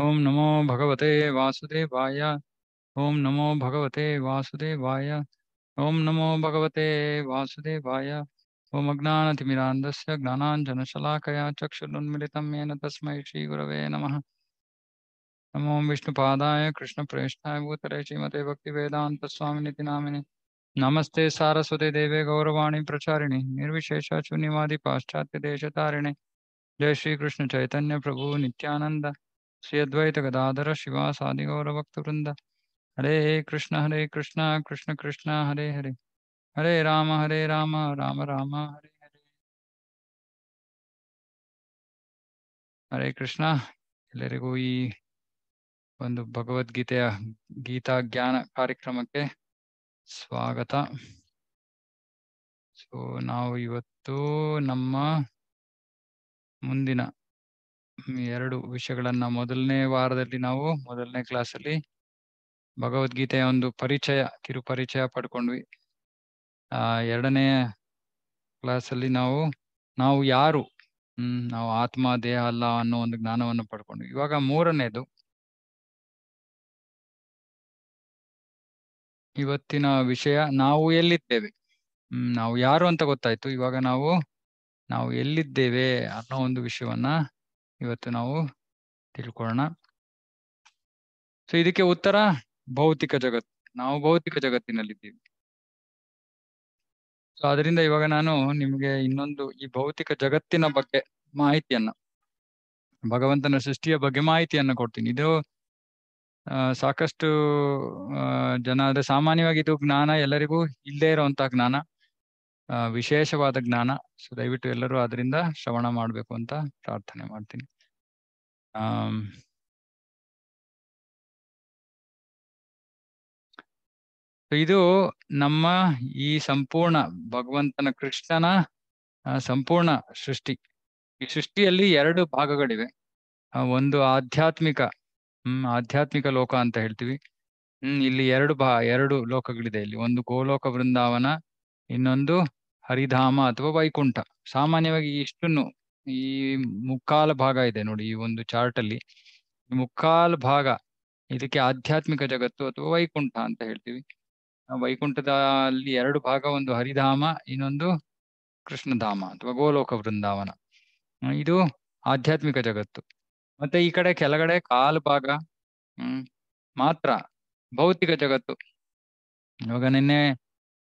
ओम नमो भगवते वासुदेवाय ओम नमो भगवते वासुदेवाय ओम नमो भगवते वासुदेवाय ओम अज्ञानतिमिरान्धस्य ज्ञानाञ्जनशलाकया चक्षुरुन्मिलितं येन तस्मै श्रीगुरवे नमः नमो विष्णुपादाय कृष्णप्रेष्ठाय भूतले श्रीमते भक्तिवेदान्तस्वामिनिति नामिनि नमस्ते सारस्वते देवे गौरवाणी प्रचारिणि निर्विशेष शून्यवादि जय श्रीकृष्ण चैतन्य प्रभु नित्यानन्द ಶ್ರೀ ಅದ್ವೈತ ಗದಾಧರ ಶಿವ ಸಾಧಿಗೌರ ಭಕ್ತವೃಂದ ಹರೇ ಕೃಷ್ಣ ಹರೇ ಕೃಷ್ಣ ಕೃಷ್ಣ ಕೃಷ್ಣ ಹರೇ ಹರೇ ಹರೇ ರಾಮ ಹರೇ ರಾಮ ರಾಮ ರಾಮ ಹರೇ ಹರೇ ಹರೇ ಕೃಷ್ಣ ಎಲ್ಲರಿಗೂ ಈ ಒಂದು ಭಗವದ್ಗೀತೆಯ ಗೀತಾ ಜ್ಞಾನ ಕಾರ್ಯಕ್ರಮಕ್ಕೆ ಸ್ವಾಗತ ಸೊ ನಾವು ಇವತ್ತು ನಮ್ಮ ಮುಂದಿನ ಎರಡು ವಿಷಯಗಳನ್ನ ಮೊದಲನೇ ವಾರದಲ್ಲಿ ನಾವು ಮೊದಲನೇ ಕ್ಲಾಸಲ್ಲಿ ಭಗವದ್ಗೀತೆಯ ಒಂದು ಪರಿಚಯ ಕಿರು ಪರಿಚಯ ಪಡ್ಕೊಂಡ್ವಿ ಆ ಎರಡನೇ ಕ್ಲಾಸಲ್ಲಿ ನಾವು ನಾವು ಯಾರು ಹ್ಮ್ ನಾವು ಆತ್ಮ ದೇಹ ಅಲ್ಲ ಅನ್ನೋ ಒಂದು ಜ್ಞಾನವನ್ನು ಪಡ್ಕೊಂಡ್ವಿ ಇವಾಗ ಮೂರನೇದು ಇವತ್ತಿನ ವಿಷಯ ನಾವು ಎಲ್ಲಿದ್ದೇವೆ ಹ್ಮ್ ನಾವು ಯಾರು ಅಂತ ಗೊತ್ತಾಯ್ತು ಇವಾಗ ನಾವು ನಾವು ಎಲ್ಲಿದ್ದೇವೆ ಅನ್ನೋ ಒಂದು ವಿಷಯವನ್ನ ಇವತ್ತು ನಾವು ತಿಳ್ಕೊಳ್ಳೋಣ ಸೊ ಇದಕ್ಕೆ ಉತ್ತರ ಭೌತಿಕ ಜಗತ್ ನಾವು ಭೌತಿಕ ಜಗತ್ತಿನಲ್ಲಿದ್ದೀವಿ ಸೊ ಅದರಿಂದ ಇವಾಗ ನಾನು ನಿಮಗೆ ಇನ್ನೊಂದು ಈ ಭೌತಿಕ ಜಗತ್ತಿನ ಬಗ್ಗೆ ಮಾಹಿತಿಯನ್ನ ಭಗವಂತನ ಸೃಷ್ಟಿಯ ಬಗ್ಗೆ ಮಾಹಿತಿಯನ್ನ ಕೊಡ್ತೀನಿ ಇದು ಸಾಕಷ್ಟು ಜನ ಅಂದ್ರೆ ಸಾಮಾನ್ಯವಾಗಿ ಇದು ಜ್ಞಾನ ಎಲ್ಲರಿಗೂ ಇಲ್ಲದೆ ಇರುವಂತಹ ಜ್ಞಾನ ವಿಶೇಷವಾದ ಜ್ಞಾನ ಸೊ ದಯವಿಟ್ಟು ಎಲ್ಲರೂ ಅದರಿಂದ ಶ್ರವಣ ಮಾಡಬೇಕು ಅಂತ ಪ್ರಾರ್ಥನೆ ಮಾಡ್ತೀನಿ ಇದು ನಮ್ಮ ಈ ಸಂಪೂರ್ಣ ಭಗವಂತನ ಕೃಷ್ಣನ ಸಂಪೂರ್ಣ ಸೃಷ್ಟಿ ಈ ಸೃಷ್ಟಿಯಲ್ಲಿ ಎರಡು ಭಾಗಗಳಿವೆ ಒಂದು ಆಧ್ಯಾತ್ಮಿಕ ಹ್ಮ್ ಆಧ್ಯಾತ್ಮಿಕ ಲೋಕ ಅಂತ ಹೇಳ್ತೀವಿ ಹ್ಮ್ ಇಲ್ಲಿ ಎರಡು ಭಾ ಎರಡು ಲೋಕಗಳಿದೆ ಇಲ್ಲಿ ಒಂದು ಗೋಲೋಕ ಬೃಂದಾವನ ಇನ್ನೊಂದು ಹರಿಧಾಮ ಅಥವಾ ವೈಕುಂಠ ಸಾಮಾನ್ಯವಾಗಿ ಇಷ್ಟನ್ನು ಈ ಮುಕ್ಕಾಲ ಭಾಗ ಇದೆ ನೋಡಿ ಈ ಒಂದು ಚಾರ್ಟ್ ಅಲ್ಲಿ ಮುಕ್ಕಾಲ ಭಾಗ ಇದಕ್ಕೆ ಆಧ್ಯಾತ್ಮಿಕ ಜಗತ್ತು ಅಥವಾ ವೈಕುಂಠ ಅಂತ ಹೇಳ್ತೀವಿ ವೈಕುಂಠದಲ್ಲಿ ಎರಡು ಭಾಗ ಒಂದು ಹರಿಧಾಮ ಇನ್ನೊಂದು ಕೃಷ್ಣಧಾಮ ಅಥವಾ ಗೋಲೋಕ ವೃಂದಾವನ ಇದು ಆಧ್ಯಾತ್ಮಿಕ ಜಗತ್ತು ಮತ್ತೆ ಈ ಕಡೆ ಕೆಳಗಡೆ ಕಾಲು ಭಾಗ ಹ್ಮ್ ಮಾತ್ರ ಭೌತಿಕ ಜಗತ್ತು ಇವಾಗ ನಿನ್ನೆ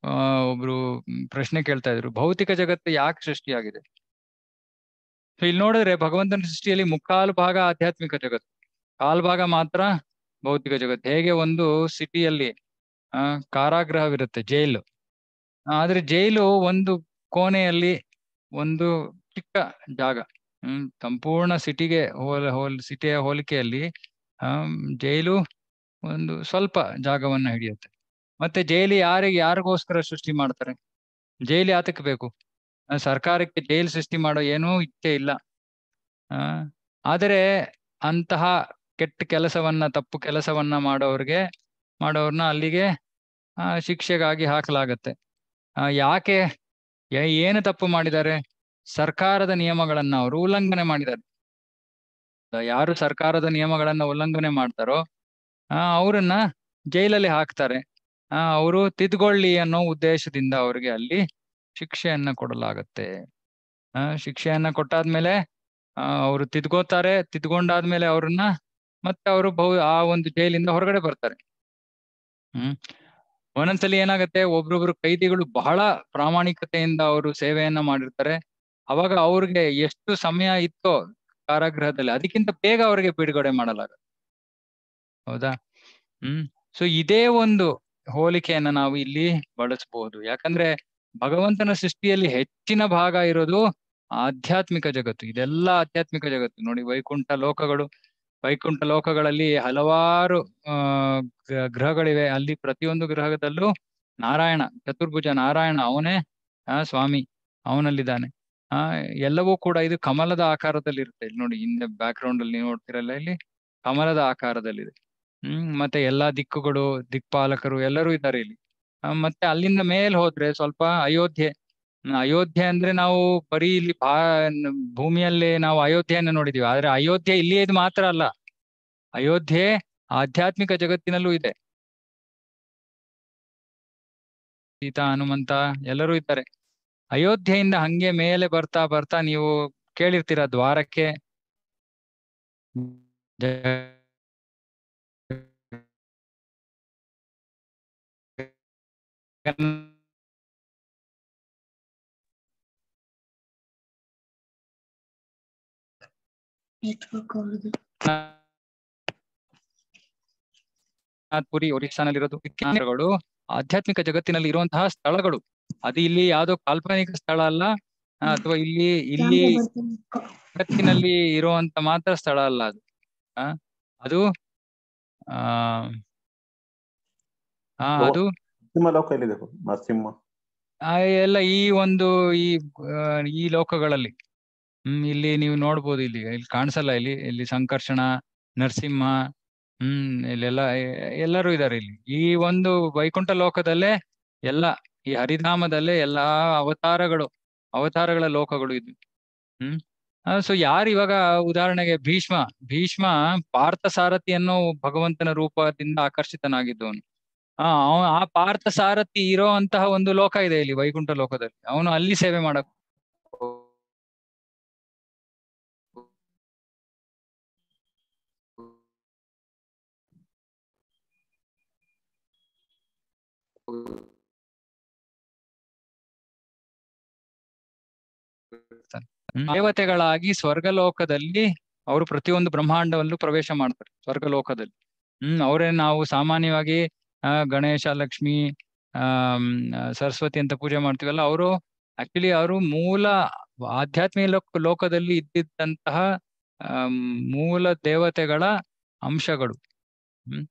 ಆ ಒಬ್ರು ಪ್ರಶ್ನೆ ಕೇಳ್ತಾ ಇದ್ರು ಭೌತಿಕ ಜಗತ್ತು ಯಾಕೆ ಸೃಷ್ಟಿಯಾಗಿದೆ ಸೊ ಇಲ್ಲಿ ನೋಡಿದ್ರೆ ಭಗವಂತನ ಸೃಷ್ಟಿಯಲ್ಲಿ ಮುಕ್ಕಾಲು ಭಾಗ ಆಧ್ಯಾತ್ಮಿಕ ಜಗತ್ತು ಕಾಲು ಭಾಗ ಮಾತ್ರ ಭೌತಿಕ ಜಗತ್ತು ಹೇಗೆ ಒಂದು ಸಿಟಿಯಲ್ಲಿ ಆ ಕಾರಾಗೃಹವಿರುತ್ತೆ ಜೈಲು ಆದ್ರೆ ಜೈಲು ಒಂದು ಕೋಣೆಯಲ್ಲಿ ಒಂದು ಚಿಕ್ಕ ಜಾಗ ಹ್ಮ್ ಸಂಪೂರ್ಣ ಸಿಟಿಗೆ ಹೋಲ್ ಹೋಲ್ ಸಿಟಿಯ ಹೋಲಿಕೆಯಲ್ಲಿ ಜೈಲು ಒಂದು ಸ್ವಲ್ಪ ಜಾಗವನ್ನ ಹಿಡಿಯುತ್ತೆ ಮತ್ತೆ ಜೈಲಿ ಯಾರಿಗೆ ಯಾರಿಗೋಸ್ಕರ ಸೃಷ್ಟಿ ಮಾಡ್ತಾರೆ ಜೈಲು ಯಾತಕ್ಕೆ ಬೇಕು ಸರ್ಕಾರಕ್ಕೆ ಜೈಲು ಸೃಷ್ಟಿ ಮಾಡೋ ಏನೂ ಇಚ್ಛೆ ಇಲ್ಲ ಆದರೆ ಅಂತಹ ಕೆಟ್ಟ ಕೆಲಸವನ್ನ ತಪ್ಪು ಕೆಲಸವನ್ನ ಮಾಡೋರಿಗೆ ಮಾಡೋರ್ನ ಅಲ್ಲಿಗೆ ಶಿಕ್ಷೆಗಾಗಿ ಹಾಕಲಾಗತ್ತೆ ಯಾಕೆ ಏನು ತಪ್ಪು ಮಾಡಿದ್ದಾರೆ ಸರ್ಕಾರದ ನಿಯಮಗಳನ್ನ ಅವರು ಉಲ್ಲಂಘನೆ ಮಾಡಿದ್ದಾರೆ ಯಾರು ಸರ್ಕಾರದ ನಿಯಮಗಳನ್ನ ಉಲ್ಲಂಘನೆ ಮಾಡ್ತಾರೋ ಅವ್ರನ್ನ ಜೈಲಲ್ಲಿ ಹಾಕ್ತಾರೆ ಅವರು ತಿದ್ಕೊಳ್ಳಿ ಅನ್ನೋ ಉದ್ದೇಶದಿಂದ ಅವ್ರಿಗೆ ಅಲ್ಲಿ ಶಿಕ್ಷೆಯನ್ನ ಕೊಡಲಾಗತ್ತೆ ಆ ಶಿಕ್ಷೆಯನ್ನ ಕೊಟ್ಟಾದ್ಮೇಲೆ ಅವರು ತಿದ್ಕೋತಾರೆ ತಿದ್ಕೊಂಡಾದ್ಮೇಲೆ ಅವ್ರನ್ನ ಮತ್ತೆ ಅವರು ಬಹು ಆ ಒಂದು ಜೈಲಿಂದ ಹೊರಗಡೆ ಬರ್ತಾರೆ ಹ್ಮ್ ಒಂದೊಂದ್ಸಲಿ ಏನಾಗತ್ತೆ ಒಬ್ರೊಬ್ರು ಕೈದಿಗಳು ಬಹಳ ಪ್ರಾಮಾಣಿಕತೆಯಿಂದ ಅವರು ಸೇವೆಯನ್ನ ಮಾಡಿರ್ತಾರೆ ಅವಾಗ ಅವ್ರಿಗೆ ಎಷ್ಟು ಸಮಯ ಇತ್ತೋ ಕಾರಾಗೃಹದಲ್ಲಿ ಅದಕ್ಕಿಂತ ಬೇಗ ಅವ್ರಿಗೆ ಬಿಡುಗಡೆ ಮಾಡಲಾಗುತ್ತೆ ಹೌದಾ ಹ್ಮ್ ಸೊ ಇದೇ ಒಂದು ಹೋಲಿಕೆಯನ್ನ ನಾವು ಇಲ್ಲಿ ಬಳಸಬಹುದು ಯಾಕಂದ್ರೆ ಭಗವಂತನ ಸೃಷ್ಟಿಯಲ್ಲಿ ಹೆಚ್ಚಿನ ಭಾಗ ಇರೋದು ಆಧ್ಯಾತ್ಮಿಕ ಜಗತ್ತು ಇದೆಲ್ಲ ಆಧ್ಯಾತ್ಮಿಕ ಜಗತ್ತು ನೋಡಿ ವೈಕುಂಠ ಲೋಕಗಳು ವೈಕುಂಠ ಲೋಕಗಳಲ್ಲಿ ಹಲವಾರು ಗ್ರಹಗಳಿವೆ ಅಲ್ಲಿ ಪ್ರತಿಯೊಂದು ಗ್ರಹದಲ್ಲೂ ನಾರಾಯಣ ಚತುರ್ಭುಜ ನಾರಾಯಣ ಅವನೇ ಸ್ವಾಮಿ ಅವನಲ್ಲಿದ್ದಾನೆ ಆ ಎಲ್ಲವೂ ಕೂಡ ಇದು ಕಮಲದ ಆಕಾರದಲ್ಲಿ ಇರುತ್ತೆ ಇಲ್ಲಿ ನೋಡಿ ಹಿಂದೆ ಬ್ಯಾಕ್ ಗ್ರೌಂಡ್ ಅಲ್ಲಿ ನೋಡ್ತಿರಲ್ಲ ಇಲ್ಲಿ ಕಮಲದ ಆಕಾರದಲ್ಲಿದೆ ಹ್ಮ್ ಮತ್ತೆ ಎಲ್ಲಾ ದಿಕ್ಕುಗಳು ದಿಕ್ಪಾಲಕರು ಎಲ್ಲರೂ ಇದ್ದಾರೆ ಇಲ್ಲಿ ಮತ್ತೆ ಅಲ್ಲಿಂದ ಮೇಲೆ ಹೋದ್ರೆ ಸ್ವಲ್ಪ ಅಯೋಧ್ಯೆ ಅಯೋಧ್ಯೆ ಅಂದ್ರೆ ನಾವು ಬರೀ ಇಲ್ಲಿ ಭಾ ಭೂಮಿಯಲ್ಲೇ ನಾವು ಅಯೋಧ್ಯೆಯನ್ನು ನೋಡಿದೀವಿ ಆದ್ರೆ ಅಯೋಧ್ಯೆ ಇಲ್ಲಿಯದು ಇದು ಮಾತ್ರ ಅಲ್ಲ ಅಯೋಧ್ಯೆ ಆಧ್ಯಾತ್ಮಿಕ ಜಗತ್ತಿನಲ್ಲೂ ಇದೆ ಸೀತಾ ಹನುಮಂತ ಎಲ್ಲರೂ ಇದ್ದಾರೆ ಅಯೋಧ್ಯೆಯಿಂದ ಹಂಗೆ ಮೇಲೆ ಬರ್ತಾ ಬರ್ತಾ ನೀವು ಕೇಳಿರ್ತೀರ ದ್ವಾರಕ್ಕೆ ಪುರಿ ಒರಿಸ್ಸಾನಲ್ಲಿರೋದು ಆಧ್ಯಾತ್ಮಿಕ ಜಗತ್ತಿನಲ್ಲಿ ಇರುವಂತಹ ಸ್ಥಳಗಳು ಅದು ಇಲ್ಲಿ ಯಾವುದೋ ಕಾಲ್ಪನಿಕ ಸ್ಥಳ ಅಲ್ಲ ಅಥವಾ ಇಲ್ಲಿ ಇಲ್ಲಿ ಜಗತ್ತಿನಲ್ಲಿ ಇರುವಂತ ಮಾತ್ರ ಸ್ಥಳ ಅಲ್ಲ ಅದು ಅದು ಆ ಅದು ಸಿಂಹ ಲೋಕ ಎಲ್ಲಿದೆ ನರಸಿಂಹ ಎಲ್ಲ ಈ ಒಂದು ಈ ಈ ಲೋಕಗಳಲ್ಲಿ ಹ್ಮ್ ಇಲ್ಲಿ ನೀವು ನೋಡ್ಬೋದು ಇಲ್ಲಿ ಇಲ್ಲಿ ಕಾಣಿಸಲ್ಲ ಇಲ್ಲಿ ಇಲ್ಲಿ ಸಂಕರ್ಷಣ ನರಸಿಂಹ ಹ್ಮ್ ಇಲ್ಲೆಲ್ಲ ಎಲ್ಲರೂ ಇದಾರೆ ಇಲ್ಲಿ ಈ ಒಂದು ವೈಕುಂಠ ಲೋಕದಲ್ಲೇ ಎಲ್ಲ ಈ ಹರಿಧಾಮದಲ್ಲೇ ಎಲ್ಲಾ ಅವತಾರಗಳು ಅವತಾರಗಳ ಲೋಕಗಳು ಇದ್ವು ಹ್ಮ್ ಸೊ ಯಾರು ಇವಾಗ ಉದಾಹರಣೆಗೆ ಭೀಷ್ಮ ಭೀಷ್ಮ ಪಾರ್ಥ ಸಾರಥಿಯನ್ನು ಭಗವಂತನ ರೂಪದಿಂದ ಆಕರ್ಷಿತನಾಗಿದ್ದವನು ಆ ಆ ಪಾರ್ಥ ಸಾರಥಿ ಇರೋ ಅಂತಹ ಒಂದು ಲೋಕ ಇದೆ ಇಲ್ಲಿ ವೈಕುಂಠ ಲೋಕದಲ್ಲಿ ಅವನು ಅಲ್ಲಿ ಸೇವೆ ಮಾಡಕ್ ದೇವತೆಗಳಾಗಿ ಸ್ವರ್ಗಲೋಕದಲ್ಲಿ ಅವರು ಪ್ರತಿಯೊಂದು ಬ್ರಹ್ಮಾಂಡವನ್ನು ಪ್ರವೇಶ ಮಾಡ್ತಾರೆ ಸ್ವರ್ಗಲೋಕದಲ್ಲಿ ಹ್ಮ್ ಅವರೇ ನಾವು ಸಾಮಾನ್ಯವಾಗಿ ಆ ಗಣೇಶ ಲಕ್ಷ್ಮಿ ಆ ಸರಸ್ವತಿ ಅಂತ ಪೂಜೆ ಮಾಡ್ತೀವಲ್ಲ ಅವರು ಆಕ್ಚುಲಿ ಅವರು ಮೂಲ ಆಧ್ಯಾತ್ಮಿಕ ಲೋಕ ಲೋಕದಲ್ಲಿ ಇದ್ದಿದ್ದಂತಹ ಮೂಲ ದೇವತೆಗಳ ಅಂಶಗಳು ಹ್ಮ್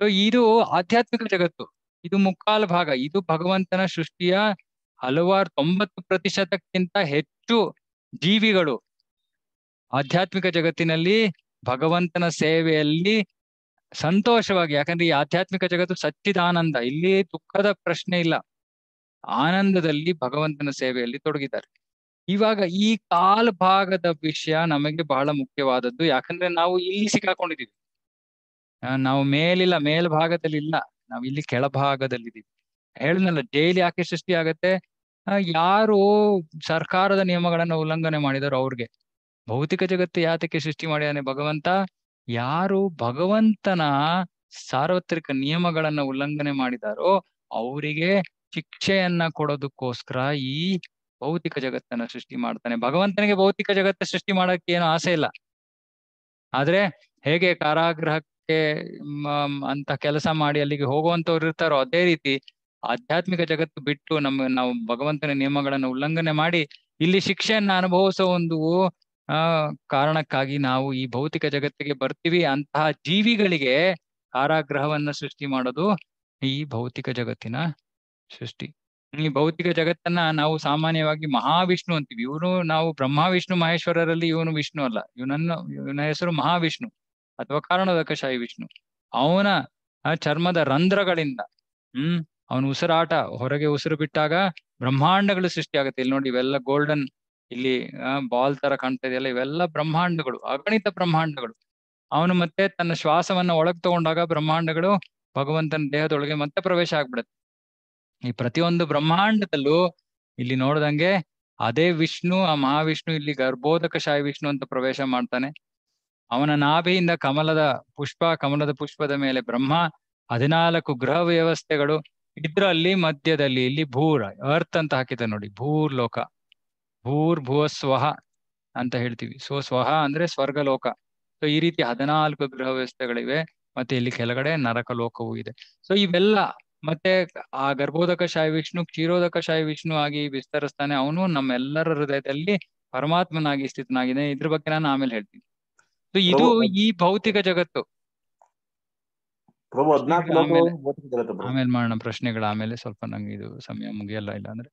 ಸೊ ಇದು ಆಧ್ಯಾತ್ಮಿಕ ಜಗತ್ತು ಇದು ಮುಕ್ಕಾಲು ಭಾಗ ಇದು ಭಗವಂತನ ಸೃಷ್ಟಿಯ ಹಲವಾರು ತೊಂಬತ್ತು ಪ್ರತಿಶತಕ್ಕಿಂತ ಹೆಚ್ಚು ಜೀವಿಗಳು ಆಧ್ಯಾತ್ಮಿಕ ಜಗತ್ತಿನಲ್ಲಿ ಭಗವಂತನ ಸೇವೆಯಲ್ಲಿ ಸಂತೋಷವಾಗಿ ಯಾಕಂದ್ರೆ ಈ ಆಧ್ಯಾತ್ಮಿಕ ಜಗತ್ತು ಆನಂದ ಇಲ್ಲಿ ದುಃಖದ ಪ್ರಶ್ನೆ ಇಲ್ಲ ಆನಂದದಲ್ಲಿ ಭಗವಂತನ ಸೇವೆಯಲ್ಲಿ ತೊಡಗಿದ್ದಾರೆ ಇವಾಗ ಈ ಕಾಲ್ ಭಾಗದ ವಿಷಯ ನಮಗೆ ಬಹಳ ಮುಖ್ಯವಾದದ್ದು ಯಾಕಂದ್ರೆ ನಾವು ಇಲ್ಲಿ ಸಿಕ್ಕಾಕೊಂಡಿದ್ದೀವಿ ನಾವು ಮೇಲಿಲ್ಲ ಮೇಲ್ಭಾಗದಲ್ಲಿ ಇಲ್ಲ ನಾವು ಇಲ್ಲಿ ಕೆಳಭಾಗದಲ್ಲಿದ್ದೀವಿ ಹೇಳಿದ್ನಲ್ಲ ಡೈಲಿ ಯಾಕೆ ಸೃಷ್ಟಿ ಆಗತ್ತೆ ಯಾರು ಸರ್ಕಾರದ ನಿಯಮಗಳನ್ನು ಉಲ್ಲಂಘನೆ ಮಾಡಿದಾರೋ ಅವ್ರಿಗೆ ಭೌತಿಕ ಜಗತ್ತು ಯಾತಕ್ಕೆ ಸೃಷ್ಟಿ ಮಾಡಿದಾನೆ ಭಗವಂತ ಯಾರು ಭಗವಂತನ ಸಾರ್ವತ್ರಿಕ ನಿಯಮಗಳನ್ನ ಉಲ್ಲಂಘನೆ ಮಾಡಿದಾರೋ ಅವರಿಗೆ ಶಿಕ್ಷೆಯನ್ನ ಕೊಡೋದಕ್ಕೋಸ್ಕರ ಈ ಭೌತಿಕ ಜಗತ್ತನ್ನ ಸೃಷ್ಟಿ ಮಾಡ್ತಾನೆ ಭಗವಂತನಿಗೆ ಭೌತಿಕ ಜಗತ್ತ ಸೃಷ್ಟಿ ಮಾಡಕ್ಕೆ ಏನು ಆಸೆ ಇಲ್ಲ ಆದ್ರೆ ಹೇಗೆ ಕಾರಾಗೃಹಕ್ಕೆ ಅಂತ ಕೆಲಸ ಮಾಡಿ ಅಲ್ಲಿಗೆ ಹೋಗುವಂತವ್ರು ಇರ್ತಾರೋ ಅದೇ ರೀತಿ ಆಧ್ಯಾತ್ಮಿಕ ಜಗತ್ತು ಬಿಟ್ಟು ನಮ್ಮ ನಾವು ಭಗವಂತನ ನಿಯಮಗಳನ್ನು ಉಲ್ಲಂಘನೆ ಮಾಡಿ ಇಲ್ಲಿ ಶಿಕ್ಷೆಯನ್ನ ಅನುಭವಿಸೋ ಒಂದು ಆ ಕಾರಣಕ್ಕಾಗಿ ನಾವು ಈ ಭೌತಿಕ ಜಗತ್ತಿಗೆ ಬರ್ತೀವಿ ಅಂತಹ ಜೀವಿಗಳಿಗೆ ಕಾರಾಗ್ರಹವನ್ನ ಸೃಷ್ಟಿ ಮಾಡೋದು ಈ ಭೌತಿಕ ಜಗತ್ತಿನ ಸೃಷ್ಟಿ ಈ ಭೌತಿಕ ಜಗತ್ತನ್ನ ನಾವು ಸಾಮಾನ್ಯವಾಗಿ ಮಹಾವಿಷ್ಣು ಅಂತೀವಿ ಇವನು ನಾವು ಬ್ರಹ್ಮ ವಿಷ್ಣು ಮಹೇಶ್ವರರಲ್ಲಿ ಇವನು ವಿಷ್ಣು ಅಲ್ಲ ಇವನನ್ನು ಇವನ ಹೆಸರು ಮಹಾವಿಷ್ಣು ಅಥವಾ ಕಾರಣದಕಶಾಯಿ ವಿಷ್ಣು ಅವನ ಚರ್ಮದ ರಂಧ್ರಗಳಿಂದ ಹ್ಮ್ ಅವನ ಉಸಿರಾಟ ಹೊರಗೆ ಉಸಿರು ಬಿಟ್ಟಾಗ ಬ್ರಹ್ಮಾಂಡಗಳು ಸೃಷ್ಟಿ ಆಗುತ್ತೆ ಇಲ್ಲಿ ನೋಡಿ ಇವೆಲ್ಲ ಗೋಲ್ಡನ್ ಇಲ್ಲಿ ಬಾಲ್ ತರ ಕಾಣ್ತಾ ಇದೆಯಲ್ಲ ಇವೆಲ್ಲ ಬ್ರಹ್ಮಾಂಡಗಳು ಅಗಣಿತ ಬ್ರಹ್ಮಾಂಡಗಳು ಅವನು ಮತ್ತೆ ತನ್ನ ಶ್ವಾಸವನ್ನ ಒಳಗ್ ತಗೊಂಡಾಗ ಬ್ರಹ್ಮಾಂಡಗಳು ಭಗವಂತನ ದೇಹದೊಳಗೆ ಮತ್ತೆ ಪ್ರವೇಶ ಆಗ್ಬಿಡುತ್ತೆ ಈ ಪ್ರತಿಯೊಂದು ಬ್ರಹ್ಮಾಂಡದಲ್ಲೂ ಇಲ್ಲಿ ನೋಡ್ದಂಗೆ ಅದೇ ವಿಷ್ಣು ಆ ಮಹಾವಿಷ್ಣು ಇಲ್ಲಿ ಗರ್ಭೋದಕ ಶಾಯಿ ವಿಷ್ಣು ಅಂತ ಪ್ರವೇಶ ಮಾಡ್ತಾನೆ ಅವನ ನಾಭಿಯಿಂದ ಕಮಲದ ಪುಷ್ಪ ಕಮಲದ ಪುಷ್ಪದ ಮೇಲೆ ಬ್ರಹ್ಮ ಹದಿನಾಲ್ಕು ಗೃಹ ವ್ಯವಸ್ಥೆಗಳು ಇದ್ರಲ್ಲಿ ಮಧ್ಯದಲ್ಲಿ ಇಲ್ಲಿ ಭೂರ ಅರ್ತ್ ಅಂತ ಹಾಕಿದೆ ನೋಡಿ ಭೂರ್ ಲೋಕ ಭೂರ್ಭುವ ಸ್ವಹ ಅಂತ ಹೇಳ್ತೀವಿ ಸೊ ಸ್ವಹ ಅಂದ್ರೆ ಸ್ವರ್ಗಲೋಕ ಸೊ ಈ ರೀತಿ ಹದಿನಾಲ್ಕು ಗೃಹ ವ್ಯವಸ್ಥೆಗಳಿವೆ ಮತ್ತೆ ಇಲ್ಲಿ ಕೆಳಗಡೆ ನರಕ ಲೋಕವೂ ಇದೆ ಸೊ ಇವೆಲ್ಲ ಮತ್ತೆ ಆ ಗರ್ಭೋಧಕ ಶಾಯಿ ವಿಷ್ಣು ಕ್ಷೀರೋಧಕ ಶಾಯಿ ವಿಷ್ಣು ಆಗಿ ವಿಸ್ತರಿಸ್ತಾನೆ ಅವನು ನಮ್ಮೆಲ್ಲರ ಹೃದಯದಲ್ಲಿ ಪರಮಾತ್ಮನಾಗಿ ಸ್ಥಿತನಾಗಿದೆ ಇದ್ರ ಬಗ್ಗೆ ನಾನು ಆಮೇಲೆ ಹೇಳ್ತೀನಿ ಸೊ ಇದು ಈ ಭೌತಿಕ ಜಗತ್ತು ಆಮೇಲೆ ಮಾಡೋಣ ಪ್ರಶ್ನೆಗಳ ಆಮೇಲೆ ಸ್ವಲ್ಪ ನಂಗೆ ಇದು ಸಮಯ ಮುಗಿಯಲ್ಲ ಇಲ್ಲ ಅಂದ್ರೆ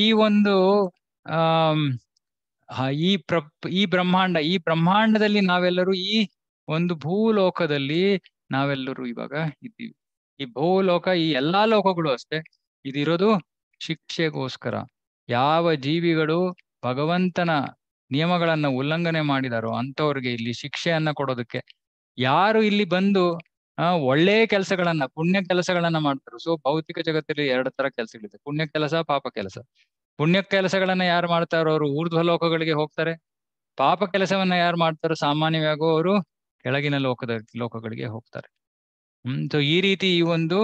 ಈ ಒಂದು ಈ ಪ್ರ ಈ ಬ್ರಹ್ಮಾಂಡ ಈ ಬ್ರಹ್ಮಾಂಡದಲ್ಲಿ ನಾವೆಲ್ಲರೂ ಈ ಒಂದು ಭೂಲೋಕದಲ್ಲಿ ನಾವೆಲ್ಲರೂ ಇವಾಗ ಇದ್ದೀವಿ ಈ ಭೂಲೋಕ ಈ ಎಲ್ಲಾ ಲೋಕಗಳು ಅಷ್ಟೇ ಇದಿರೋದು ಶಿಕ್ಷೆಗೋಸ್ಕರ ಯಾವ ಜೀವಿಗಳು ಭಗವಂತನ ನಿಯಮಗಳನ್ನ ಉಲ್ಲಂಘನೆ ಮಾಡಿದಾರೋ ಅಂತವ್ರಿಗೆ ಇಲ್ಲಿ ಶಿಕ್ಷೆಯನ್ನ ಕೊಡೋದಕ್ಕೆ ಯಾರು ಇಲ್ಲಿ ಬಂದು ಆ ಒಳ್ಳೆ ಕೆಲಸಗಳನ್ನ ಪುಣ್ಯ ಕೆಲಸಗಳನ್ನ ಮಾಡ್ತಾರೆ ಸೊ ಭೌತಿಕ ಜಗತ್ತಲ್ಲಿ ಎರಡು ತರ ಕೆಲಸಗಳಿದೆ ಪುಣ್ಯ ಕೆಲಸ ಪಾಪ ಕೆಲಸ ಪುಣ್ಯ ಕೆಲಸಗಳನ್ನ ಯಾರು ಮಾಡ್ತಾರೋ ಅವರು ಊರ್ಧ್ವ ಲೋಕಗಳಿಗೆ ಹೋಗ್ತಾರೆ ಪಾಪ ಕೆಲಸವನ್ನ ಯಾರು ಮಾಡ್ತಾರೋ ಸಾಮಾನ್ಯವಾಗೂ ಅವರು ಕೆಳಗಿನ ಲೋಕದ ಲೋಕಗಳಿಗೆ ಹೋಗ್ತಾರೆ ಹ್ಮ್ ಸೊ ಈ ರೀತಿ ಈ ಒಂದು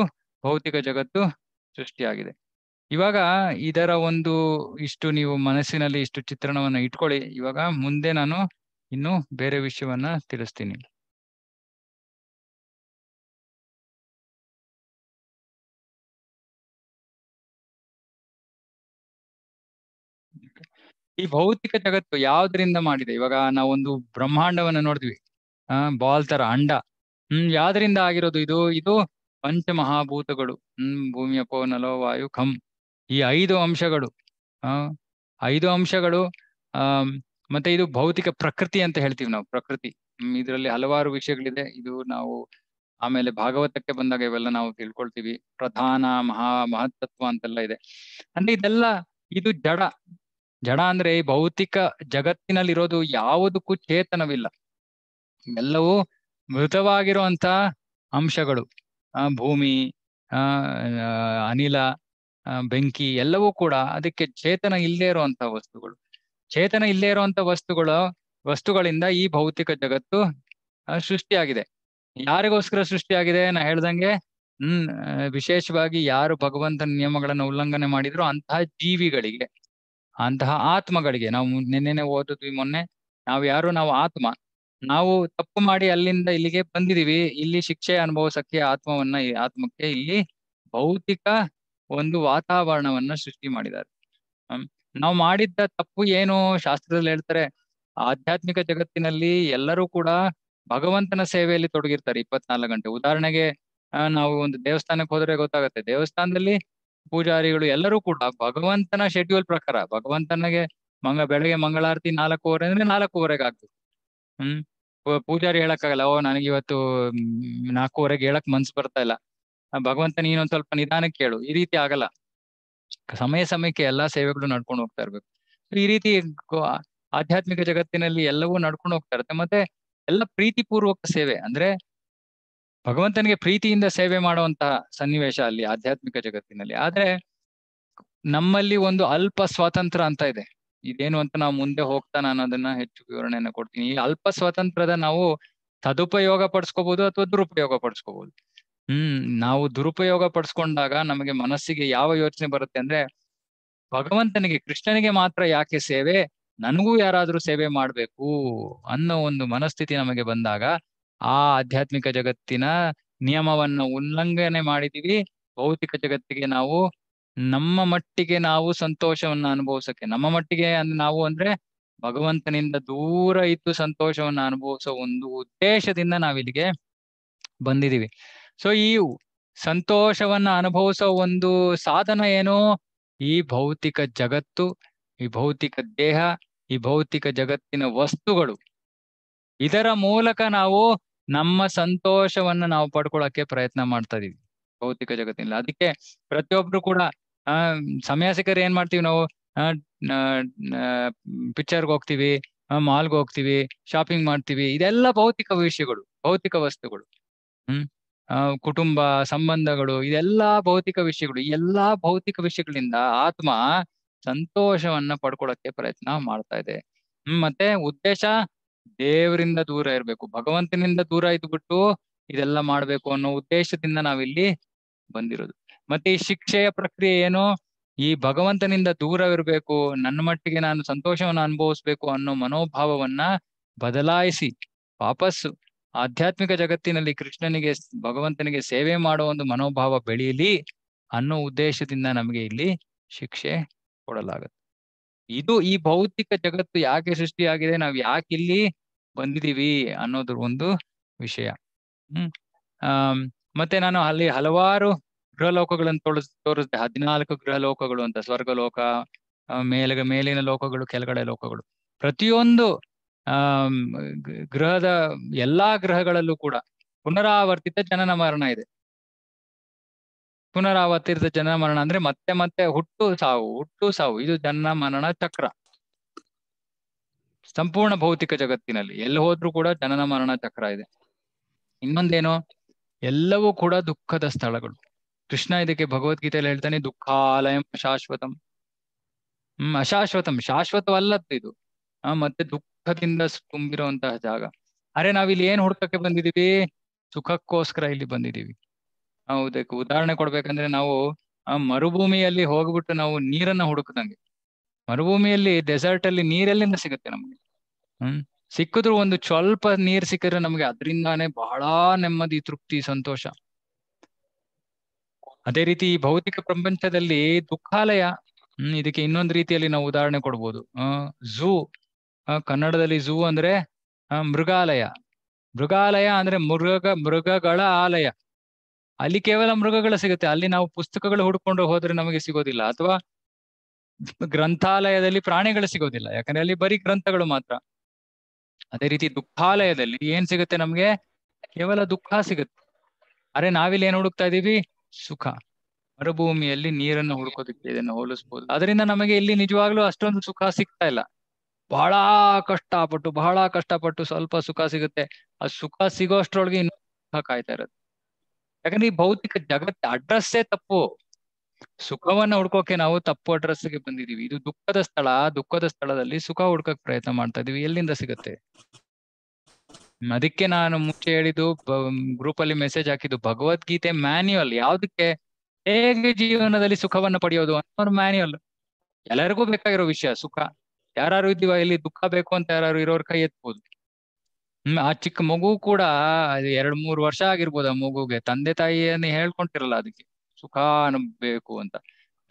ಭೌತಿಕ ಜಗತ್ತು ಸೃಷ್ಟಿಯಾಗಿದೆ ಇವಾಗ ಇದರ ಒಂದು ಇಷ್ಟು ನೀವು ಮನಸ್ಸಿನಲ್ಲಿ ಇಷ್ಟು ಚಿತ್ರಣವನ್ನ ಇಟ್ಕೊಳ್ಳಿ ಇವಾಗ ಮುಂದೆ ನಾನು ಇನ್ನು ಬೇರೆ ವಿಷಯವನ್ನ ತಿಳಿಸ್ತೀನಿ ಈ ಭೌತಿಕ ಜಗತ್ತು ಯಾವ್ದರಿಂದ ಮಾಡಿದೆ ಇವಾಗ ನಾವೊಂದು ಬ್ರಹ್ಮಾಂಡವನ್ನ ನೋಡಿದ್ವಿ ಆ ಬಾಲ್ ತರ ಅಂಡ ಹ್ಮ್ ಯಾವ್ದರಿಂದ ಆಗಿರೋದು ಇದು ಇದು ಪಂಚಮಹಾಭೂತಗಳು ಹ್ಮ್ ಭೂಮಿಯ ಪೋನಲೋ ವಾಯು ಖಂ ಈ ಐದು ಅಂಶಗಳು ಆ ಐದು ಅಂಶಗಳು ಆ ಮತ್ತೆ ಇದು ಭೌತಿಕ ಪ್ರಕೃತಿ ಅಂತ ಹೇಳ್ತೀವಿ ನಾವು ಪ್ರಕೃತಿ ಇದರಲ್ಲಿ ಹಲವಾರು ವಿಷಯಗಳಿದೆ ಇದು ನಾವು ಆಮೇಲೆ ಭಾಗವತಕ್ಕೆ ಬಂದಾಗ ಇವೆಲ್ಲ ನಾವು ತಿಳ್ಕೊಳ್ತೀವಿ ಪ್ರಧಾನ ಮಹಾ ಮಹತ್ತತ್ವ ಅಂತೆಲ್ಲ ಇದೆ ಅಂದ್ರೆ ಇದೆಲ್ಲ ಇದು ಜಡ ಜಡ ಅಂದ್ರೆ ಈ ಭೌತಿಕ ಜಗತ್ತಿನಲ್ಲಿರೋದು ಯಾವುದಕ್ಕೂ ಚೇತನವಿಲ್ಲ ಎಲ್ಲವೂ ಮೃತವಾಗಿರುವಂತ ಅಂಶಗಳು ಆ ಭೂಮಿ ಆ ಅನಿಲ ಬೆಂಕಿ ಎಲ್ಲವೂ ಕೂಡ ಅದಕ್ಕೆ ಚೇತನ ಇಲ್ಲದೆ ಇರುವಂತಹ ವಸ್ತುಗಳು ಚೇತನ ಇಲ್ಲದೇ ಇರುವಂತಹ ವಸ್ತುಗಳು ವಸ್ತುಗಳಿಂದ ಈ ಭೌತಿಕ ಜಗತ್ತು ಸೃಷ್ಟಿಯಾಗಿದೆ ಯಾರಿಗೋಸ್ಕರ ಸೃಷ್ಟಿಯಾಗಿದೆ ನಾ ಹೇಳ್ದಂಗೆ ಹ್ಮ್ ವಿಶೇಷವಾಗಿ ಯಾರು ಭಗವಂತನ ನಿಯಮಗಳನ್ನು ಉಲ್ಲಂಘನೆ ಮಾಡಿದ್ರು ಅಂತಹ ಜೀವಿಗಳಿಗೆ ಅಂತಹ ಆತ್ಮಗಳಿಗೆ ನಾವು ನಿನ್ನೆನೆ ಓದಿದ್ವಿ ಮೊನ್ನೆ ನಾವು ಯಾರು ನಾವು ಆತ್ಮ ನಾವು ತಪ್ಪು ಮಾಡಿ ಅಲ್ಲಿಂದ ಇಲ್ಲಿಗೆ ಬಂದಿದೀವಿ ಇಲ್ಲಿ ಶಿಕ್ಷೆ ಅನುಭವಿಸಕ್ಕೆ ಆತ್ಮವನ್ನ ಆತ್ಮಕ್ಕೆ ಇಲ್ಲಿ ಭೌತಿಕ ಒಂದು ವಾತಾವರಣವನ್ನ ಸೃಷ್ಟಿ ಮಾಡಿದ್ದಾರೆ ನಾವು ಮಾಡಿದ್ದ ತಪ್ಪು ಏನು ಶಾಸ್ತ್ರದಲ್ಲಿ ಹೇಳ್ತಾರೆ ಆಧ್ಯಾತ್ಮಿಕ ಜಗತ್ತಿನಲ್ಲಿ ಎಲ್ಲರೂ ಕೂಡ ಭಗವಂತನ ಸೇವೆಯಲ್ಲಿ ತೊಡಗಿರ್ತಾರೆ ಇಪ್ಪತ್ನಾಲ್ಕು ಗಂಟೆ ಉದಾಹರಣೆಗೆ ನಾವು ಒಂದು ದೇವಸ್ಥಾನಕ್ಕೆ ಹೋದ್ರೆ ಗೊತ್ತಾಗುತ್ತೆ ದೇವಸ್ಥಾನದಲ್ಲಿ ಪೂಜಾರಿಗಳು ಎಲ್ಲರೂ ಕೂಡ ಭಗವಂತನ ಶೆಡ್ಯೂಲ್ ಪ್ರಕಾರ ಭಗವಂತನಿಗೆ ಮಂಗ ಬೆಳಗ್ಗೆ ಮಂಗಳಾರತಿ ನಾಲ್ಕೂವರೆ ಅಂದ್ರೆ ನಾಲ್ಕೂವರೆಗೆ ಆಗ್ಬೇಕು ಹ್ಮ್ ಪೂಜಾರಿ ಹೇಳಕ್ಕಾಗಲ್ಲ ಓ ನನಗೆ ಇವತ್ತು ನಾಲ್ಕೂವರೆಗೆ ಹೇಳಕ್ ಮನ್ಸು ಬರ್ತಾ ಇಲ್ಲ ಭಗವಂತ ಒಂದ್ ಸ್ವಲ್ಪ ನಿಧಾನಕ್ಕೆ ಕೇಳು ಈ ರೀತಿ ಆಗಲ್ಲ ಸಮಯ ಸಮಯಕ್ಕೆ ಎಲ್ಲಾ ಸೇವೆಗಳು ನಡ್ಕೊಂಡು ಹೋಗ್ತಾ ಇರ್ಬೇಕು ಈ ರೀತಿ ಆಧ್ಯಾತ್ಮಿಕ ಜಗತ್ತಿನಲ್ಲಿ ಎಲ್ಲವೂ ನಡ್ಕೊಂಡು ಹೋಗ್ತಾ ಇರುತ್ತೆ ಮತ್ತೆ ಎಲ್ಲ ಪ್ರೀತಿಪೂರ್ವಕ ಸೇವೆ ಅಂದ್ರೆ ಭಗವಂತನಿಗೆ ಪ್ರೀತಿಯಿಂದ ಸೇವೆ ಮಾಡುವಂತಹ ಸನ್ನಿವೇಶ ಅಲ್ಲಿ ಆಧ್ಯಾತ್ಮಿಕ ಜಗತ್ತಿನಲ್ಲಿ ಆದ್ರೆ ನಮ್ಮಲ್ಲಿ ಒಂದು ಅಲ್ಪ ಸ್ವಾತಂತ್ರ್ಯ ಅಂತ ಇದೆ ಇದೇನು ಅಂತ ನಾವು ಮುಂದೆ ಹೋಗ್ತಾ ನಾನು ಅದನ್ನ ಹೆಚ್ಚು ವಿವರಣೆಯನ್ನು ಕೊಡ್ತೀನಿ ಈ ಅಲ್ಪ ಸ್ವಾತಂತ್ರ್ಯದ ನಾವು ಸದುಪಯೋಗ ಪಡಿಸ್ಕೋಬಹುದು ಅಥವಾ ದುರುಪಯೋಗ ಪಡಿಸ್ಕೋಬಹುದು ಹ್ಮ್ ನಾವು ದುರುಪಯೋಗ ಪಡಿಸ್ಕೊಂಡಾಗ ನಮಗೆ ಮನಸ್ಸಿಗೆ ಯಾವ ಯೋಚನೆ ಬರುತ್ತೆ ಅಂದ್ರೆ ಭಗವಂತನಿಗೆ ಕೃಷ್ಣನಿಗೆ ಮಾತ್ರ ಯಾಕೆ ಸೇವೆ ನನಗೂ ಯಾರಾದ್ರೂ ಸೇವೆ ಮಾಡ್ಬೇಕು ಅನ್ನೋ ಒಂದು ಮನಸ್ಥಿತಿ ನಮಗೆ ಬಂದಾಗ ಆ ಆಧ್ಯಾತ್ಮಿಕ ಜಗತ್ತಿನ ನಿಯಮವನ್ನ ಉಲ್ಲಂಘನೆ ಮಾಡಿದೀವಿ ಭೌತಿಕ ಜಗತ್ತಿಗೆ ನಾವು ನಮ್ಮ ಮಟ್ಟಿಗೆ ನಾವು ಸಂತೋಷವನ್ನ ಅನುಭವಿಸಕ್ಕೆ ನಮ್ಮ ಮಟ್ಟಿಗೆ ಅಂದ್ರೆ ನಾವು ಅಂದ್ರೆ ಭಗವಂತನಿಂದ ದೂರ ಇದ್ದು ಸಂತೋಷವನ್ನ ಅನುಭವಿಸೋ ಒಂದು ಉದ್ದೇಶದಿಂದ ನಾವಿಲ್ಲಿಗೆ ಬಂದಿದೀವಿ ಸೊ ಈ ಸಂತೋಷವನ್ನ ಅನುಭವಿಸೋ ಒಂದು ಸಾಧನ ಏನು ಈ ಭೌತಿಕ ಜಗತ್ತು ಈ ಭೌತಿಕ ದೇಹ ಈ ಭೌತಿಕ ಜಗತ್ತಿನ ವಸ್ತುಗಳು ಇದರ ಮೂಲಕ ನಾವು ನಮ್ಮ ಸಂತೋಷವನ್ನ ನಾವು ಪಡ್ಕೊಳಕ್ಕೆ ಪ್ರಯತ್ನ ಮಾಡ್ತಾ ಇದೀವಿ ಭೌತಿಕ ಜಗತ್ತಿನಲ್ಲಿ ಅದಕ್ಕೆ ಪ್ರತಿಯೊಬ್ರು ಕೂಡ ಆ ಸಮಯ ಏನ್ ಮಾಡ್ತೀವಿ ನಾವು ಪಿಕ್ಚರ್ಗೆ ಹೋಗ್ತಿವಿ ಮಾಲ್ಗೆ ಹೋಗ್ತಿವಿ ಶಾಪಿಂಗ್ ಮಾಡ್ತೀವಿ ಇದೆಲ್ಲ ಭೌತಿಕ ವಿಷಯಗಳು ಭೌತಿಕ ವಸ್ತುಗಳು ಹ್ಮ್ ಕುಟುಂಬ ಸಂಬಂಧಗಳು ಇದೆಲ್ಲ ಭೌತಿಕ ವಿಷಯಗಳು ಈ ಎಲ್ಲಾ ಭೌತಿಕ ವಿಷಯಗಳಿಂದ ಆತ್ಮ ಸಂತೋಷವನ್ನ ಪಡ್ಕೊಳಕ್ಕೆ ಪ್ರಯತ್ನ ಮಾಡ್ತಾ ಇದೆ ಹ್ಮ್ ಮತ್ತೆ ಉದ್ದೇಶ ದೇವರಿಂದ ದೂರ ಇರಬೇಕು ಭಗವಂತನಿಂದ ದೂರ ಇದ್ಬಿಟ್ಟು ಇದೆಲ್ಲ ಮಾಡ್ಬೇಕು ಅನ್ನೋ ಉದ್ದೇಶದಿಂದ ನಾವಿಲ್ಲಿ ಬಂದಿರೋದು ಮತ್ತೆ ಈ ಶಿಕ್ಷೆಯ ಪ್ರಕ್ರಿಯೆ ಏನು ಈ ಭಗವಂತನಿಂದ ದೂರವಿರ್ಬೇಕು ನನ್ನ ಮಟ್ಟಿಗೆ ನಾನು ಸಂತೋಷವನ್ನು ಅನುಭವಿಸ್ಬೇಕು ಅನ್ನೋ ಮನೋಭಾವವನ್ನ ಬದಲಾಯಿಸಿ ವಾಪಸ್ಸು ಆಧ್ಯಾತ್ಮಿಕ ಜಗತ್ತಿನಲ್ಲಿ ಕೃಷ್ಣನಿಗೆ ಭಗವಂತನಿಗೆ ಸೇವೆ ಮಾಡೋ ಒಂದು ಮನೋಭಾವ ಬೆಳೆಯಲಿ ಅನ್ನೋ ಉದ್ದೇಶದಿಂದ ನಮಗೆ ಇಲ್ಲಿ ಶಿಕ್ಷೆ ಕೊಡಲಾಗುತ್ತೆ ಇದು ಈ ಭೌತಿಕ ಜಗತ್ತು ಯಾಕೆ ಸೃಷ್ಟಿಯಾಗಿದೆ ನಾವು ಯಾಕೆ ಇಲ್ಲಿ ಬಂದಿದೀವಿ ಅನ್ನೋದು ಒಂದು ವಿಷಯ ಹ್ಮ್ ಆ ಮತ್ತೆ ನಾನು ಅಲ್ಲಿ ಹಲವಾರು ಗೃಹಲೋಕಗಳನ್ನು ತೋರಿಸ್ ತೋರಿಸ್ದೆ ಹದಿನಾಲ್ಕು ಲೋಕಗಳು ಅಂತ ಸ್ವರ್ಗಲೋಕ ಮೇಲೆ ಮೇಲಿನ ಲೋಕಗಳು ಕೆಳಗಡೆ ಲೋಕಗಳು ಪ್ರತಿಯೊಂದು ಆ ಗೃಹದ ಎಲ್ಲಾ ಗ್ರಹಗಳಲ್ಲೂ ಕೂಡ ಪುನರಾವರ್ತಿತ ಜನನ ಮರಣ ಇದೆ ಪುನರಾವರ್ತಿತ ಜನನ ಮರಣ ಅಂದ್ರೆ ಮತ್ತೆ ಮತ್ತೆ ಹುಟ್ಟು ಸಾವು ಹುಟ್ಟು ಸಾವು ಇದು ಜನನ ಮರಣ ಚಕ್ರ ಸಂಪೂರ್ಣ ಭೌತಿಕ ಜಗತ್ತಿನಲ್ಲಿ ಎಲ್ಲಿ ಹೋದ್ರೂ ಕೂಡ ಜನನ ಮರಣ ಚಕ್ರ ಇದೆ ಇನ್ನೊಂದೇನು ಎಲ್ಲವೂ ಕೂಡ ದುಃಖದ ಸ್ಥಳಗಳು ಕೃಷ್ಣ ಇದಕ್ಕೆ ಭಗವದ್ಗೀತೆಯಲ್ಲಿ ಹೇಳ್ತಾನೆ ದುಃಖಾಲಯಂ ಶಾಶ್ವತಂ ಹ್ಮ್ ಅಶಾಶ್ವತಂ ಶಾಶ್ವತವಲ್ಲದ್ದು ಇದು ಆ ಮತ್ತೆ ದುಃಖದಿಂದ ತುಂಬಿರುವಂತಹ ಜಾಗ ಅರೆ ನಾವಿಲ್ಲಿ ಏನ್ ಹುಡ್ಕಕ್ಕೆ ಬಂದಿದೀವಿ ಸುಖಕ್ಕೋಸ್ಕರ ಇಲ್ಲಿ ಬಂದಿದೀವಿ ಹೌದು ಉದಾಹರಣೆ ಕೊಡ್ಬೇಕಂದ್ರೆ ನಾವು ಆ ಮರುಭೂಮಿಯಲ್ಲಿ ಹೋಗ್ಬಿಟ್ಟು ನಾವು ನೀರನ್ನ ಹುಡುಕದಂಗೆ ಮರುಭೂಮಿಯಲ್ಲಿ ಡೆಸರ್ಟ್ ಅಲ್ಲಿ ನೀರೆಲ್ಲಿಂದ ಸಿಗುತ್ತೆ ನಮ್ಗೆ ಹ್ಮ್ ಸಿಕ್ಕಿದ್ರು ಒಂದು ಸ್ವಲ್ಪ ನೀರ್ ಸಿಕ್ಕಿದ್ರೆ ನಮ್ಗೆ ಅದರಿಂದಾನೆ ಬಹಳ ನೆಮ್ಮದಿ ತೃಪ್ತಿ ಸಂತೋಷ ಅದೇ ರೀತಿ ಈ ಭೌತಿಕ ಪ್ರಪಂಚದಲ್ಲಿ ದುಃಖಾಲಯ ಹ್ಮ್ ಇದಕ್ಕೆ ಇನ್ನೊಂದು ರೀತಿಯಲ್ಲಿ ನಾವು ಉದಾಹರಣೆ ಕೊಡ್ಬೋದು ಅಹ್ ಝೂ ಕನ್ನಡದಲ್ಲಿ ಝೂ ಅಂದ್ರೆ ಮೃಗಾಲಯ ಮೃಗಾಲಯ ಅಂದ್ರೆ ಮೃಗ ಮೃಗಗಳ ಆಲಯ ಅಲ್ಲಿ ಕೇವಲ ಮೃಗಗಳು ಸಿಗುತ್ತೆ ಅಲ್ಲಿ ನಾವು ಪುಸ್ತಕಗಳು ಹುಡ್ಕೊಂಡು ಹೋದ್ರೆ ನಮಗೆ ಸಿಗೋದಿಲ್ಲ ಅಥವಾ ಗ್ರಂಥಾಲಯದಲ್ಲಿ ಪ್ರಾಣಿಗಳು ಸಿಗೋದಿಲ್ಲ ಯಾಕಂದ್ರೆ ಅಲ್ಲಿ ಬರೀ ಗ್ರಂಥಗಳು ಮಾತ್ರ ಅದೇ ರೀತಿ ದುಃಖಾಲಯದಲ್ಲಿ ಏನ್ ಸಿಗುತ್ತೆ ನಮ್ಗೆ ಕೇವಲ ದುಃಖ ಸಿಗುತ್ತೆ ಅರೆ ನಾವಿಲ್ಲಿ ಏನ್ ಹುಡುಕ್ತಾ ಇದೀವಿ ಸುಖ ಮರುಭೂಮಿಯಲ್ಲಿ ನೀರನ್ನು ಹುಡುಕೋದಿಕ್ಕೆ ಇದನ್ನು ಹೋಲಿಸಬಹುದು ಅದರಿಂದ ನಮಗೆ ಇಲ್ಲಿ ನಿಜವಾಗ್ಲೂ ಅಷ್ಟೊಂದು ಸುಖ ಸಿಗ್ತಾ ಇಲ್ಲ ಬಹಳ ಕಷ್ಟಪಟ್ಟು ಬಹಳ ಕಷ್ಟಪಟ್ಟು ಸ್ವಲ್ಪ ಸುಖ ಸಿಗುತ್ತೆ ಆ ಸುಖ ಸಿಗೋಷ್ಟ್ರೊಳಗೆ ಇನ್ನೂ ಸುಖ ಕಾಯ್ತಾ ಇರುತ್ತೆ ಯಾಕಂದ್ರೆ ಈ ಭೌತಿಕ ಜಗತ್ ಅಡ್ರೆಸ್ಸೇ ತಪ್ಪು ಸುಖವನ್ನ ಹುಡ್ಕೋಕೆ ನಾವು ತಪ್ಪು ಅಡ್ರೆಸ್ಗೆ ಬಂದಿದೀವಿ ಇದು ದುಃಖದ ಸ್ಥಳ ದುಃಖದ ಸ್ಥಳದಲ್ಲಿ ಸುಖ ಹುಡ್ಕಕ್ ಪ್ರಯತ್ನ ಮಾಡ್ತಾ ಇದೀವಿ ಎಲ್ಲಿಂದ ಸಿಗುತ್ತೆ ಅದಕ್ಕೆ ನಾನು ಮುಂಚೆ ಹೇಳಿದ್ದು ಗ್ರೂಪ್ ಅಲ್ಲಿ ಮೆಸೇಜ್ ಹಾಕಿದ್ದು ಭಗವದ್ಗೀತೆ ಮ್ಯಾನ್ಯುವಲ್ ಯಾವ್ದಕ್ಕೆ ಹೇಗೆ ಜೀವನದಲ್ಲಿ ಸುಖವನ್ನ ಪಡೆಯೋದು ಅನ್ನೋರು ಮ್ಯಾನ್ಯುಯಲ್ ಎಲ್ಲರಿಗೂ ಬೇಕಾಗಿರೋ ವಿಷಯ ಸುಖ ಯಾರು ಇದ್ದೀವ ಇಲ್ಲಿ ದುಃಖ ಬೇಕು ಅಂತ ಯಾರು ಇರೋರ್ ಕೈ ಎತ್ಬಹುದು ಆ ಚಿಕ್ಕ ಮಗು ಕೂಡ ಎರಡ್ ಮೂರು ವರ್ಷ ಆಗಿರ್ಬೋದು ಆ ಮಗುಗೆ ತಂದೆ ತಾಯಿಯನ್ನೇ ಹೇಳ್ಕೊಂಡಿರಲ್ಲ ಅದಕ್ಕೆ ಸುಖ ಬೇಕು ಅಂತ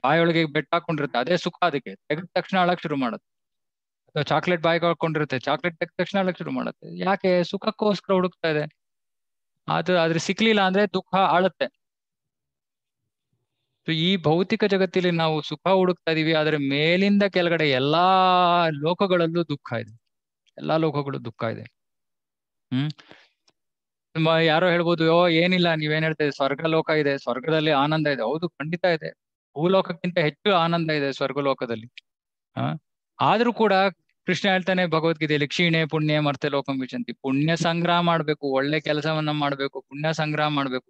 ಬಾಯೊಳಗೆ ಬೆಟ್ಟ ಹಾಕೊಂಡಿರುತ್ತೆ ಅದೇ ಸುಖ ಅದಕ್ಕೆ ತೆಗೆದ ತಕ್ಷಣ ಅಳಕ್ ಶುರು ಮಾಡುತ್ತೆ ಚಾಕ್ಲೇಟ್ ಬಾಯಿ ಹಾಕೊಂಡಿರುತ್ತೆ ಚಾಕ್ಲೇಟ್ ತೆಗೆದ ತಕ್ಷಣ ಅಳಕ್ ಶುರು ಮಾಡುತ್ತೆ ಯಾಕೆ ಸುಖಕ್ಕೋಸ್ಕರ ಹುಡುಕ್ತಾ ಇದೆ ಅದು ಆದ್ರೆ ಸಿಕ್ಲಿಲ್ಲ ಅಂದ್ರೆ ದುಃಖ ಆಳುತ್ತೆ ಈ ಭೌತಿಕ ಜಗತ್ತಿಲಿ ನಾವು ಸುಖ ಹುಡುಕ್ತಾ ಇದೀವಿ ಆದ್ರೆ ಮೇಲಿಂದ ಕೆಳಗಡೆ ಎಲ್ಲಾ ಲೋಕಗಳಲ್ಲೂ ದುಃಖ ಇದೆ ಎಲ್ಲಾ ಲೋಕಗಳು ದುಃಖ ಇದೆ ಹ್ಮ್ ಯಾರೋ ಹೇಳ್ಬೋದು ಯೋ ಏನಿಲ್ಲ ನೀವೇನ್ ಹೇಳ್ತೀವಿ ಸ್ವರ್ಗ ಲೋಕ ಇದೆ ಸ್ವರ್ಗದಲ್ಲಿ ಆನಂದ ಇದೆ ಹೌದು ಖಂಡಿತ ಇದೆ ಭೂಲೋಕಕ್ಕಿಂತ ಹೆಚ್ಚು ಆನಂದ ಇದೆ ಸ್ವರ್ಗಲೋಕದಲ್ಲಿ ಆ ಆದ್ರೂ ಕೂಡ ಕೃಷ್ಣ ಹೇಳ್ತಾನೆ ಭಗವದ್ಗೀತೆಯಲ್ಲಿ ಕ್ಷೀಣೆ ಪುಣ್ಯ ಮರ್ತೆ ಲೋಕಂ ವಿಚಂತಿ ಪುಣ್ಯ ಸಂಗ್ರಹ ಮಾಡ್ಬೇಕು ಒಳ್ಳೆ ಕೆಲಸವನ್ನ ಮಾಡ್ಬೇಕು ಪುಣ್ಯ ಸಂಗ್ರಹ ಮಾಡ್ಬೇಕು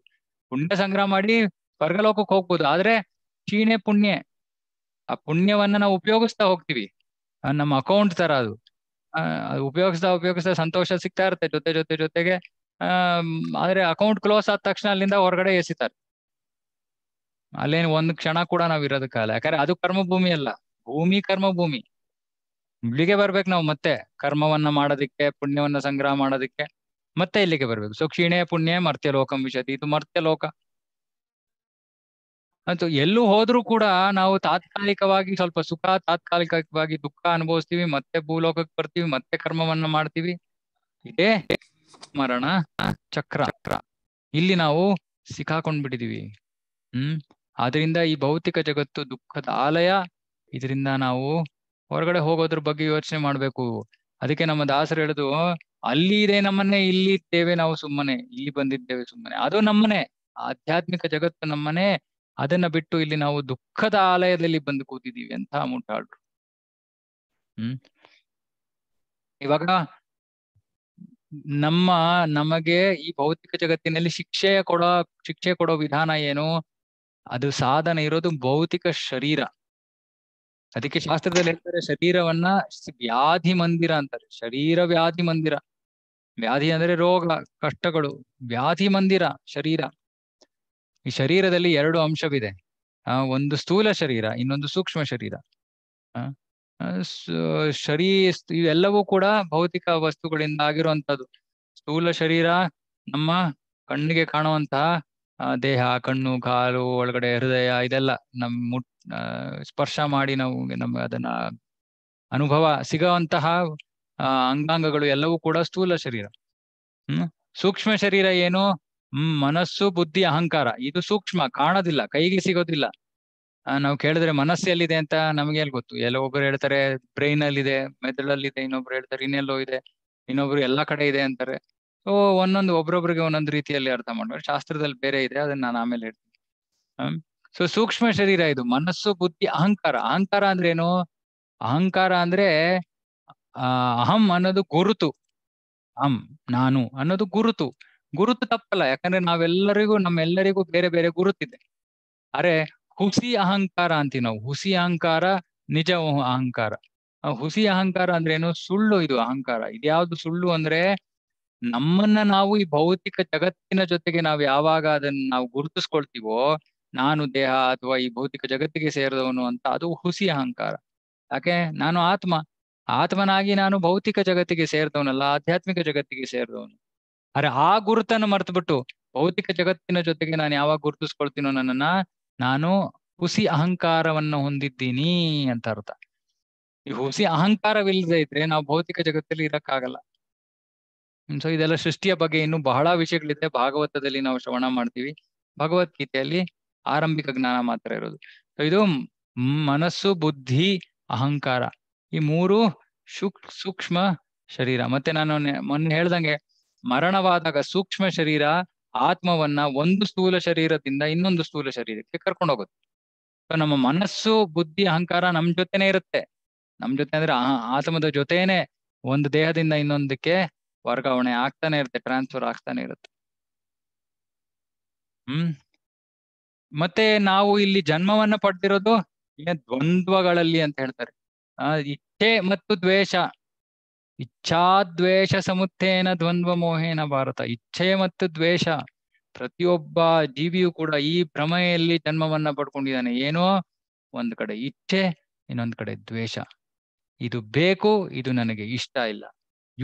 ಪುಣ್ಯ ಸಂಗ್ರಹ ಮಾಡಿ ಸ್ವರ್ಗಲೋಕಕ್ಕೆ ಹೋಗ್ಬೋದು ಆದ್ರೆ ಕ್ಷೀಣೆ ಪುಣ್ಯ ಆ ಪುಣ್ಯವನ್ನ ನಾವು ಉಪಯೋಗಿಸ್ತಾ ಹೋಗ್ತೀವಿ ನಮ್ಮ ಅಕೌಂಟ್ ತರ ಅದು ಉಪಯೋಗಿಸ್ತಾ ಉಪಯೋಗಿಸ್ತಾ ಸಂತೋಷ ಸಿಗ್ತಾ ಇರುತ್ತೆ ಜೊತೆ ಜೊತೆ ಜೊತೆಗೆ ಆದ್ರೆ ಅಕೌಂಟ್ ಕ್ಲೋಸ್ ಆದ ತಕ್ಷಣ ಅಲ್ಲಿಂದ ಹೊರಗಡೆ ಎಸಿತಾರೆ ಅಲ್ಲೇನು ಒಂದ್ ಕ್ಷಣ ಕೂಡ ನಾವ್ ಇರೋದಕ್ಕಾಗಲ್ಲ ಯಾಕಂದ್ರೆ ಅದು ಕರ್ಮ ಭೂಮಿ ಅಲ್ಲ ಭೂಮಿ ಕರ್ಮ ಭೂಮಿ ಇಲ್ಲಿಗೆ ಬರ್ಬೇಕು ನಾವು ಮತ್ತೆ ಕರ್ಮವನ್ನ ಮಾಡೋದಕ್ಕೆ ಪುಣ್ಯವನ್ನ ಸಂಗ್ರಹ ಮಾಡೋದಿಕ್ಕೆ ಮತ್ತೆ ಇಲ್ಲಿಗೆ ಬರ್ಬೇಕು ಸೊ ಕ್ಷೀಣೆ ಪುಣ್ಯ ಮರ್ತ್ಯ ಲೋಕಂ ವಿಶತಿ ಇದು ಮರ್ತ್ಯ ಲೋಕ ಅಂತ ಎಲ್ಲೂ ಹೋದ್ರೂ ಕೂಡ ನಾವು ತಾತ್ಕಾಲಿಕವಾಗಿ ಸ್ವಲ್ಪ ಸುಖ ತಾತ್ಕಾಲಿಕವಾಗಿ ದುಃಖ ಅನುಭವಿಸ್ತೀವಿ ಮತ್ತೆ ಭೂಲೋಕಕ್ಕೆ ಬರ್ತೀವಿ ಮತ್ತೆ ಕರ್ಮವನ್ನ ಮಾಡ್ತೀವಿ ಇದೇ ಮರಣ ಚಕ್ರ ಚಕ್ರ ಇಲ್ಲಿ ನಾವು ಬಿಟ್ಟಿದೀವಿ ಹ್ಮ್ ಆದ್ರಿಂದ ಈ ಭೌತಿಕ ಜಗತ್ತು ದುಃಖದ ಆಲಯ ಇದರಿಂದ ನಾವು ಹೊರಗಡೆ ಹೋಗೋದ್ರ ಬಗ್ಗೆ ಯೋಚನೆ ಮಾಡ್ಬೇಕು ಅದಕ್ಕೆ ನಮ್ಮ ದಾಸರು ಹೇಳುದು ಅಲ್ಲಿ ಇದೆ ನಮ್ಮನೆ ಇಲ್ಲಿ ಇದ್ದೇವೆ ನಾವು ಸುಮ್ಮನೆ ಇಲ್ಲಿ ಬಂದಿದ್ದೇವೆ ಸುಮ್ಮನೆ ಅದು ನಮ್ಮನೆ ಆಧ್ಯಾತ್ಮಿಕ ಜಗತ್ತು ನಮ್ಮನೆ ಅದನ್ನ ಬಿಟ್ಟು ಇಲ್ಲಿ ನಾವು ದುಃಖದ ಆಲಯದಲ್ಲಿ ಬಂದು ಕೂತಿದ್ದೀವಿ ಅಂತ ಮುಂಟಾಡ್ರು ಹ್ಮ್ ಇವಾಗ ನಮ್ಮ ನಮಗೆ ಈ ಭೌತಿಕ ಜಗತ್ತಿನಲ್ಲಿ ಶಿಕ್ಷೆ ಕೊಡೋ ಶಿಕ್ಷೆ ಕೊಡೋ ವಿಧಾನ ಏನು ಅದು ಸಾಧನ ಇರೋದು ಭೌತಿಕ ಶರೀರ ಅದಕ್ಕೆ ಶಾಸ್ತ್ರದಲ್ಲಿ ಹೇಳ್ತಾರೆ ಶರೀರವನ್ನ ವ್ಯಾಧಿ ಮಂದಿರ ಅಂತಾರೆ ಶರೀರ ವ್ಯಾಧಿ ಮಂದಿರ ವ್ಯಾಧಿ ಅಂದ್ರೆ ರೋಗ ಕಷ್ಟಗಳು ವ್ಯಾಧಿ ಮಂದಿರ ಶರೀರ ಈ ಶರೀರದಲ್ಲಿ ಎರಡು ಅಂಶವಿದೆ ಆ ಒಂದು ಸ್ಥೂಲ ಶರೀರ ಇನ್ನೊಂದು ಸೂಕ್ಷ್ಮ ಶರೀರ ಶರೀ ಇವೆಲ್ಲವೂ ಕೂಡ ಭೌತಿಕ ವಸ್ತುಗಳಿಂದ ಆಗಿರುವಂತದ್ದು ಸ್ಥೂಲ ಶರೀರ ನಮ್ಮ ಕಣ್ಣಿಗೆ ಕಾಣುವಂತಹ ದೇಹ ಕಣ್ಣು ಕಾಲು ಒಳಗಡೆ ಹೃದಯ ಇದೆಲ್ಲ ನಮ್ ಮುಟ್ ಸ್ಪರ್ಶ ಮಾಡಿ ನಾವು ನಮ್ಮ ಅದನ್ನ ಅನುಭವ ಸಿಗುವಂತಹ ಅಂಗಾಂಗಗಳು ಎಲ್ಲವೂ ಕೂಡ ಸ್ಥೂಲ ಶರೀರ ಹ್ಮ್ ಸೂಕ್ಷ್ಮ ಶರೀರ ಏನು ಹ್ಮ್ ಮನಸ್ಸು ಬುದ್ಧಿ ಅಹಂಕಾರ ಇದು ಸೂಕ್ಷ್ಮ ಕಾಣೋದಿಲ್ಲ ಕೈಗೆ ಸಿಗೋದಿಲ್ಲ ನಾವು ಕೇಳಿದ್ರೆ ಮನಸ್ಸಲ್ಲಿದೆ ಅಂತ ನಮ್ಗೆ ಎಲ್ಲಿ ಗೊತ್ತು ಎಲ್ಲ ಒಬ್ರು ಹೇಳ್ತಾರೆ ಬ್ರೈನ್ ಅಲ್ಲಿ ಇದೆ ಇದೆ ಇನ್ನೊಬ್ರು ಹೇಳ್ತಾರೆ ಇನ್ನೆಲ್ಲೋ ಇದೆ ಇನ್ನೊಬ್ರು ಎಲ್ಲಾ ಕಡೆ ಇದೆ ಅಂತಾರೆ ಸೊ ಒಂದೊಂದು ಒಬ್ರೊಬ್ರಿಗೆ ಒಂದೊಂದು ರೀತಿಯಲ್ಲಿ ಅರ್ಥ ಮಾಡ್ಬೇಕು ಶಾಸ್ತ್ರದಲ್ಲಿ ಬೇರೆ ಇದೆ ಅದನ್ನ ನಾನು ಆಮೇಲೆ ಹೇಳ್ತೀನಿ ಹ್ಮ್ ಸೊ ಸೂಕ್ಷ್ಮ ಶರೀರ ಇದು ಮನಸ್ಸು ಬುದ್ಧಿ ಅಹಂಕಾರ ಅಹಂಕಾರ ಅಂದ್ರೆ ಏನು ಅಹಂಕಾರ ಅಂದ್ರೆ ಅಹಂ ಅನ್ನೋದು ಗುರುತು ಅಹಂ ನಾನು ಅನ್ನೋದು ಗುರುತು ಗುರುತು ತಪ್ಪಲ್ಲ ಯಾಕಂದ್ರೆ ನಾವೆಲ್ಲರಿಗೂ ನಮ್ಮೆಲ್ಲರಿಗೂ ಬೇರೆ ಬೇರೆ ಗುರುತಿದೆ ಅರೆ ಹುಸಿ ಅಹಂಕಾರ ಅಂತೀವಿ ನಾವು ಹುಸಿ ಅಹಂಕಾರ ನಿಜ ಅಹಂಕಾರ ಹುಸಿ ಅಹಂಕಾರ ಅಂದ್ರೆ ಏನು ಸುಳ್ಳು ಇದು ಅಹಂಕಾರ ಇದ್ಯಾವುದು ಸುಳ್ಳು ಅಂದ್ರೆ ನಮ್ಮನ್ನ ನಾವು ಈ ಭೌತಿಕ ಜಗತ್ತಿನ ಜೊತೆಗೆ ನಾವು ಯಾವಾಗ ಅದನ್ನ ನಾವು ಗುರುತಿಸ್ಕೊಳ್ತೀವೋ ನಾನು ದೇಹ ಅಥವಾ ಈ ಭೌತಿಕ ಜಗತ್ತಿಗೆ ಸೇರಿದವನು ಅಂತ ಅದು ಹುಸಿ ಅಹಂಕಾರ ಯಾಕೆ ನಾನು ಆತ್ಮ ಆತ್ಮನಾಗಿ ನಾನು ಭೌತಿಕ ಜಗತ್ತಿಗೆ ಸೇರಿದವನಲ್ಲ ಆಧ್ಯಾತ್ಮಿಕ ಜಗತ್ತಿಗೆ ಸೇರಿದವನು ಅರೆ ಆ ಗುರುತನ್ನ ಮರ್ತು ಬಿಟ್ಟು ಭೌತಿಕ ಜಗತ್ತಿನ ಜೊತೆಗೆ ನಾನು ಯಾವಾಗ ಗುರುತಿಸ್ಕೊಳ್ತೀನೋ ನನ್ನನ್ನ ನಾನು ಹುಸಿ ಅಹಂಕಾರವನ್ನ ಹೊಂದಿದ್ದೀನಿ ಅಂತ ಅರ್ಥ ಈ ಹುಸಿ ಅಹಂಕಾರವಿಲ್ಲದೆ ಇದ್ರೆ ನಾವು ಭೌತಿಕ ಜಗತ್ತಲ್ಲಿ ಇರಕ್ಕಾಗಲ್ಲ ಸೊ ಇದೆಲ್ಲ ಸೃಷ್ಟಿಯ ಬಗ್ಗೆ ಇನ್ನು ಬಹಳ ವಿಷಯಗಳಿದೆ ಭಾಗವತದಲ್ಲಿ ನಾವು ಶ್ರವಣ ಮಾಡ್ತೀವಿ ಭಗವದ್ಗೀತೆಯಲ್ಲಿ ಆರಂಭಿಕ ಜ್ಞಾನ ಮಾತ್ರ ಇರೋದು ಸೊ ಇದು ಮನಸ್ಸು ಬುದ್ಧಿ ಅಹಂಕಾರ ಈ ಮೂರು ಸೂಕ್ಷ್ಮ ಶರೀರ ಮತ್ತೆ ನಾನು ಮೊನ್ನೆ ಹೇಳ್ದಂಗೆ ಮರಣವಾದಾಗ ಸೂಕ್ಷ್ಮ ಶರೀರ ಆತ್ಮವನ್ನ ಒಂದು ಸ್ಥೂಲ ಶರೀರದಿಂದ ಇನ್ನೊಂದು ಸ್ಥೂಲ ಶರೀರಕ್ಕೆ ಕರ್ಕೊಂಡು ಹೋಗುತ್ತೆ ಸೊ ನಮ್ಮ ಮನಸ್ಸು ಬುದ್ಧಿ ಅಹಂಕಾರ ನಮ್ ಜೊತೆನೆ ಇರುತ್ತೆ ನಮ್ ಜೊತೆ ಅಂದ್ರೆ ಆತ್ಮದ ಜೊತೆನೆ ಒಂದು ದೇಹದಿಂದ ಇನ್ನೊಂದಕ್ಕೆ ವರ್ಗಾವಣೆ ಆಗ್ತಾನೆ ಇರುತ್ತೆ ಟ್ರಾನ್ಸ್ಫರ್ ಆಗ್ತಾನೆ ಇರುತ್ತೆ ಹ್ಮ್ ಮತ್ತೆ ನಾವು ಇಲ್ಲಿ ಜನ್ಮವನ್ನ ಪಡೆದಿರೋದು ದ್ವಂದ್ವಗಳಲ್ಲಿ ಅಂತ ಹೇಳ್ತಾರೆ ಆ ಇಚ್ಛೆ ಮತ್ತು ದ್ವೇಷ ಇಚ್ಛಾದ್ವೇಷ ಸಮುತ್ಥೇನ ದ್ವಂದ್ವ ಮೋಹೇನ ಭಾರತ ಇಚ್ಛೆ ಮತ್ತು ದ್ವೇಷ ಪ್ರತಿಯೊಬ್ಬ ಜೀವಿಯು ಕೂಡ ಈ ಭ್ರಮೆಯಲ್ಲಿ ಜನ್ಮವನ್ನ ಪಡ್ಕೊಂಡಿದ್ದಾನೆ ಏನೋ ಒಂದ್ ಕಡೆ ಇಚ್ಛೆ ಇನ್ನೊಂದ್ ಕಡೆ ದ್ವೇಷ ಇದು ಬೇಕು ಇದು ನನಗೆ ಇಷ್ಟ ಇಲ್ಲ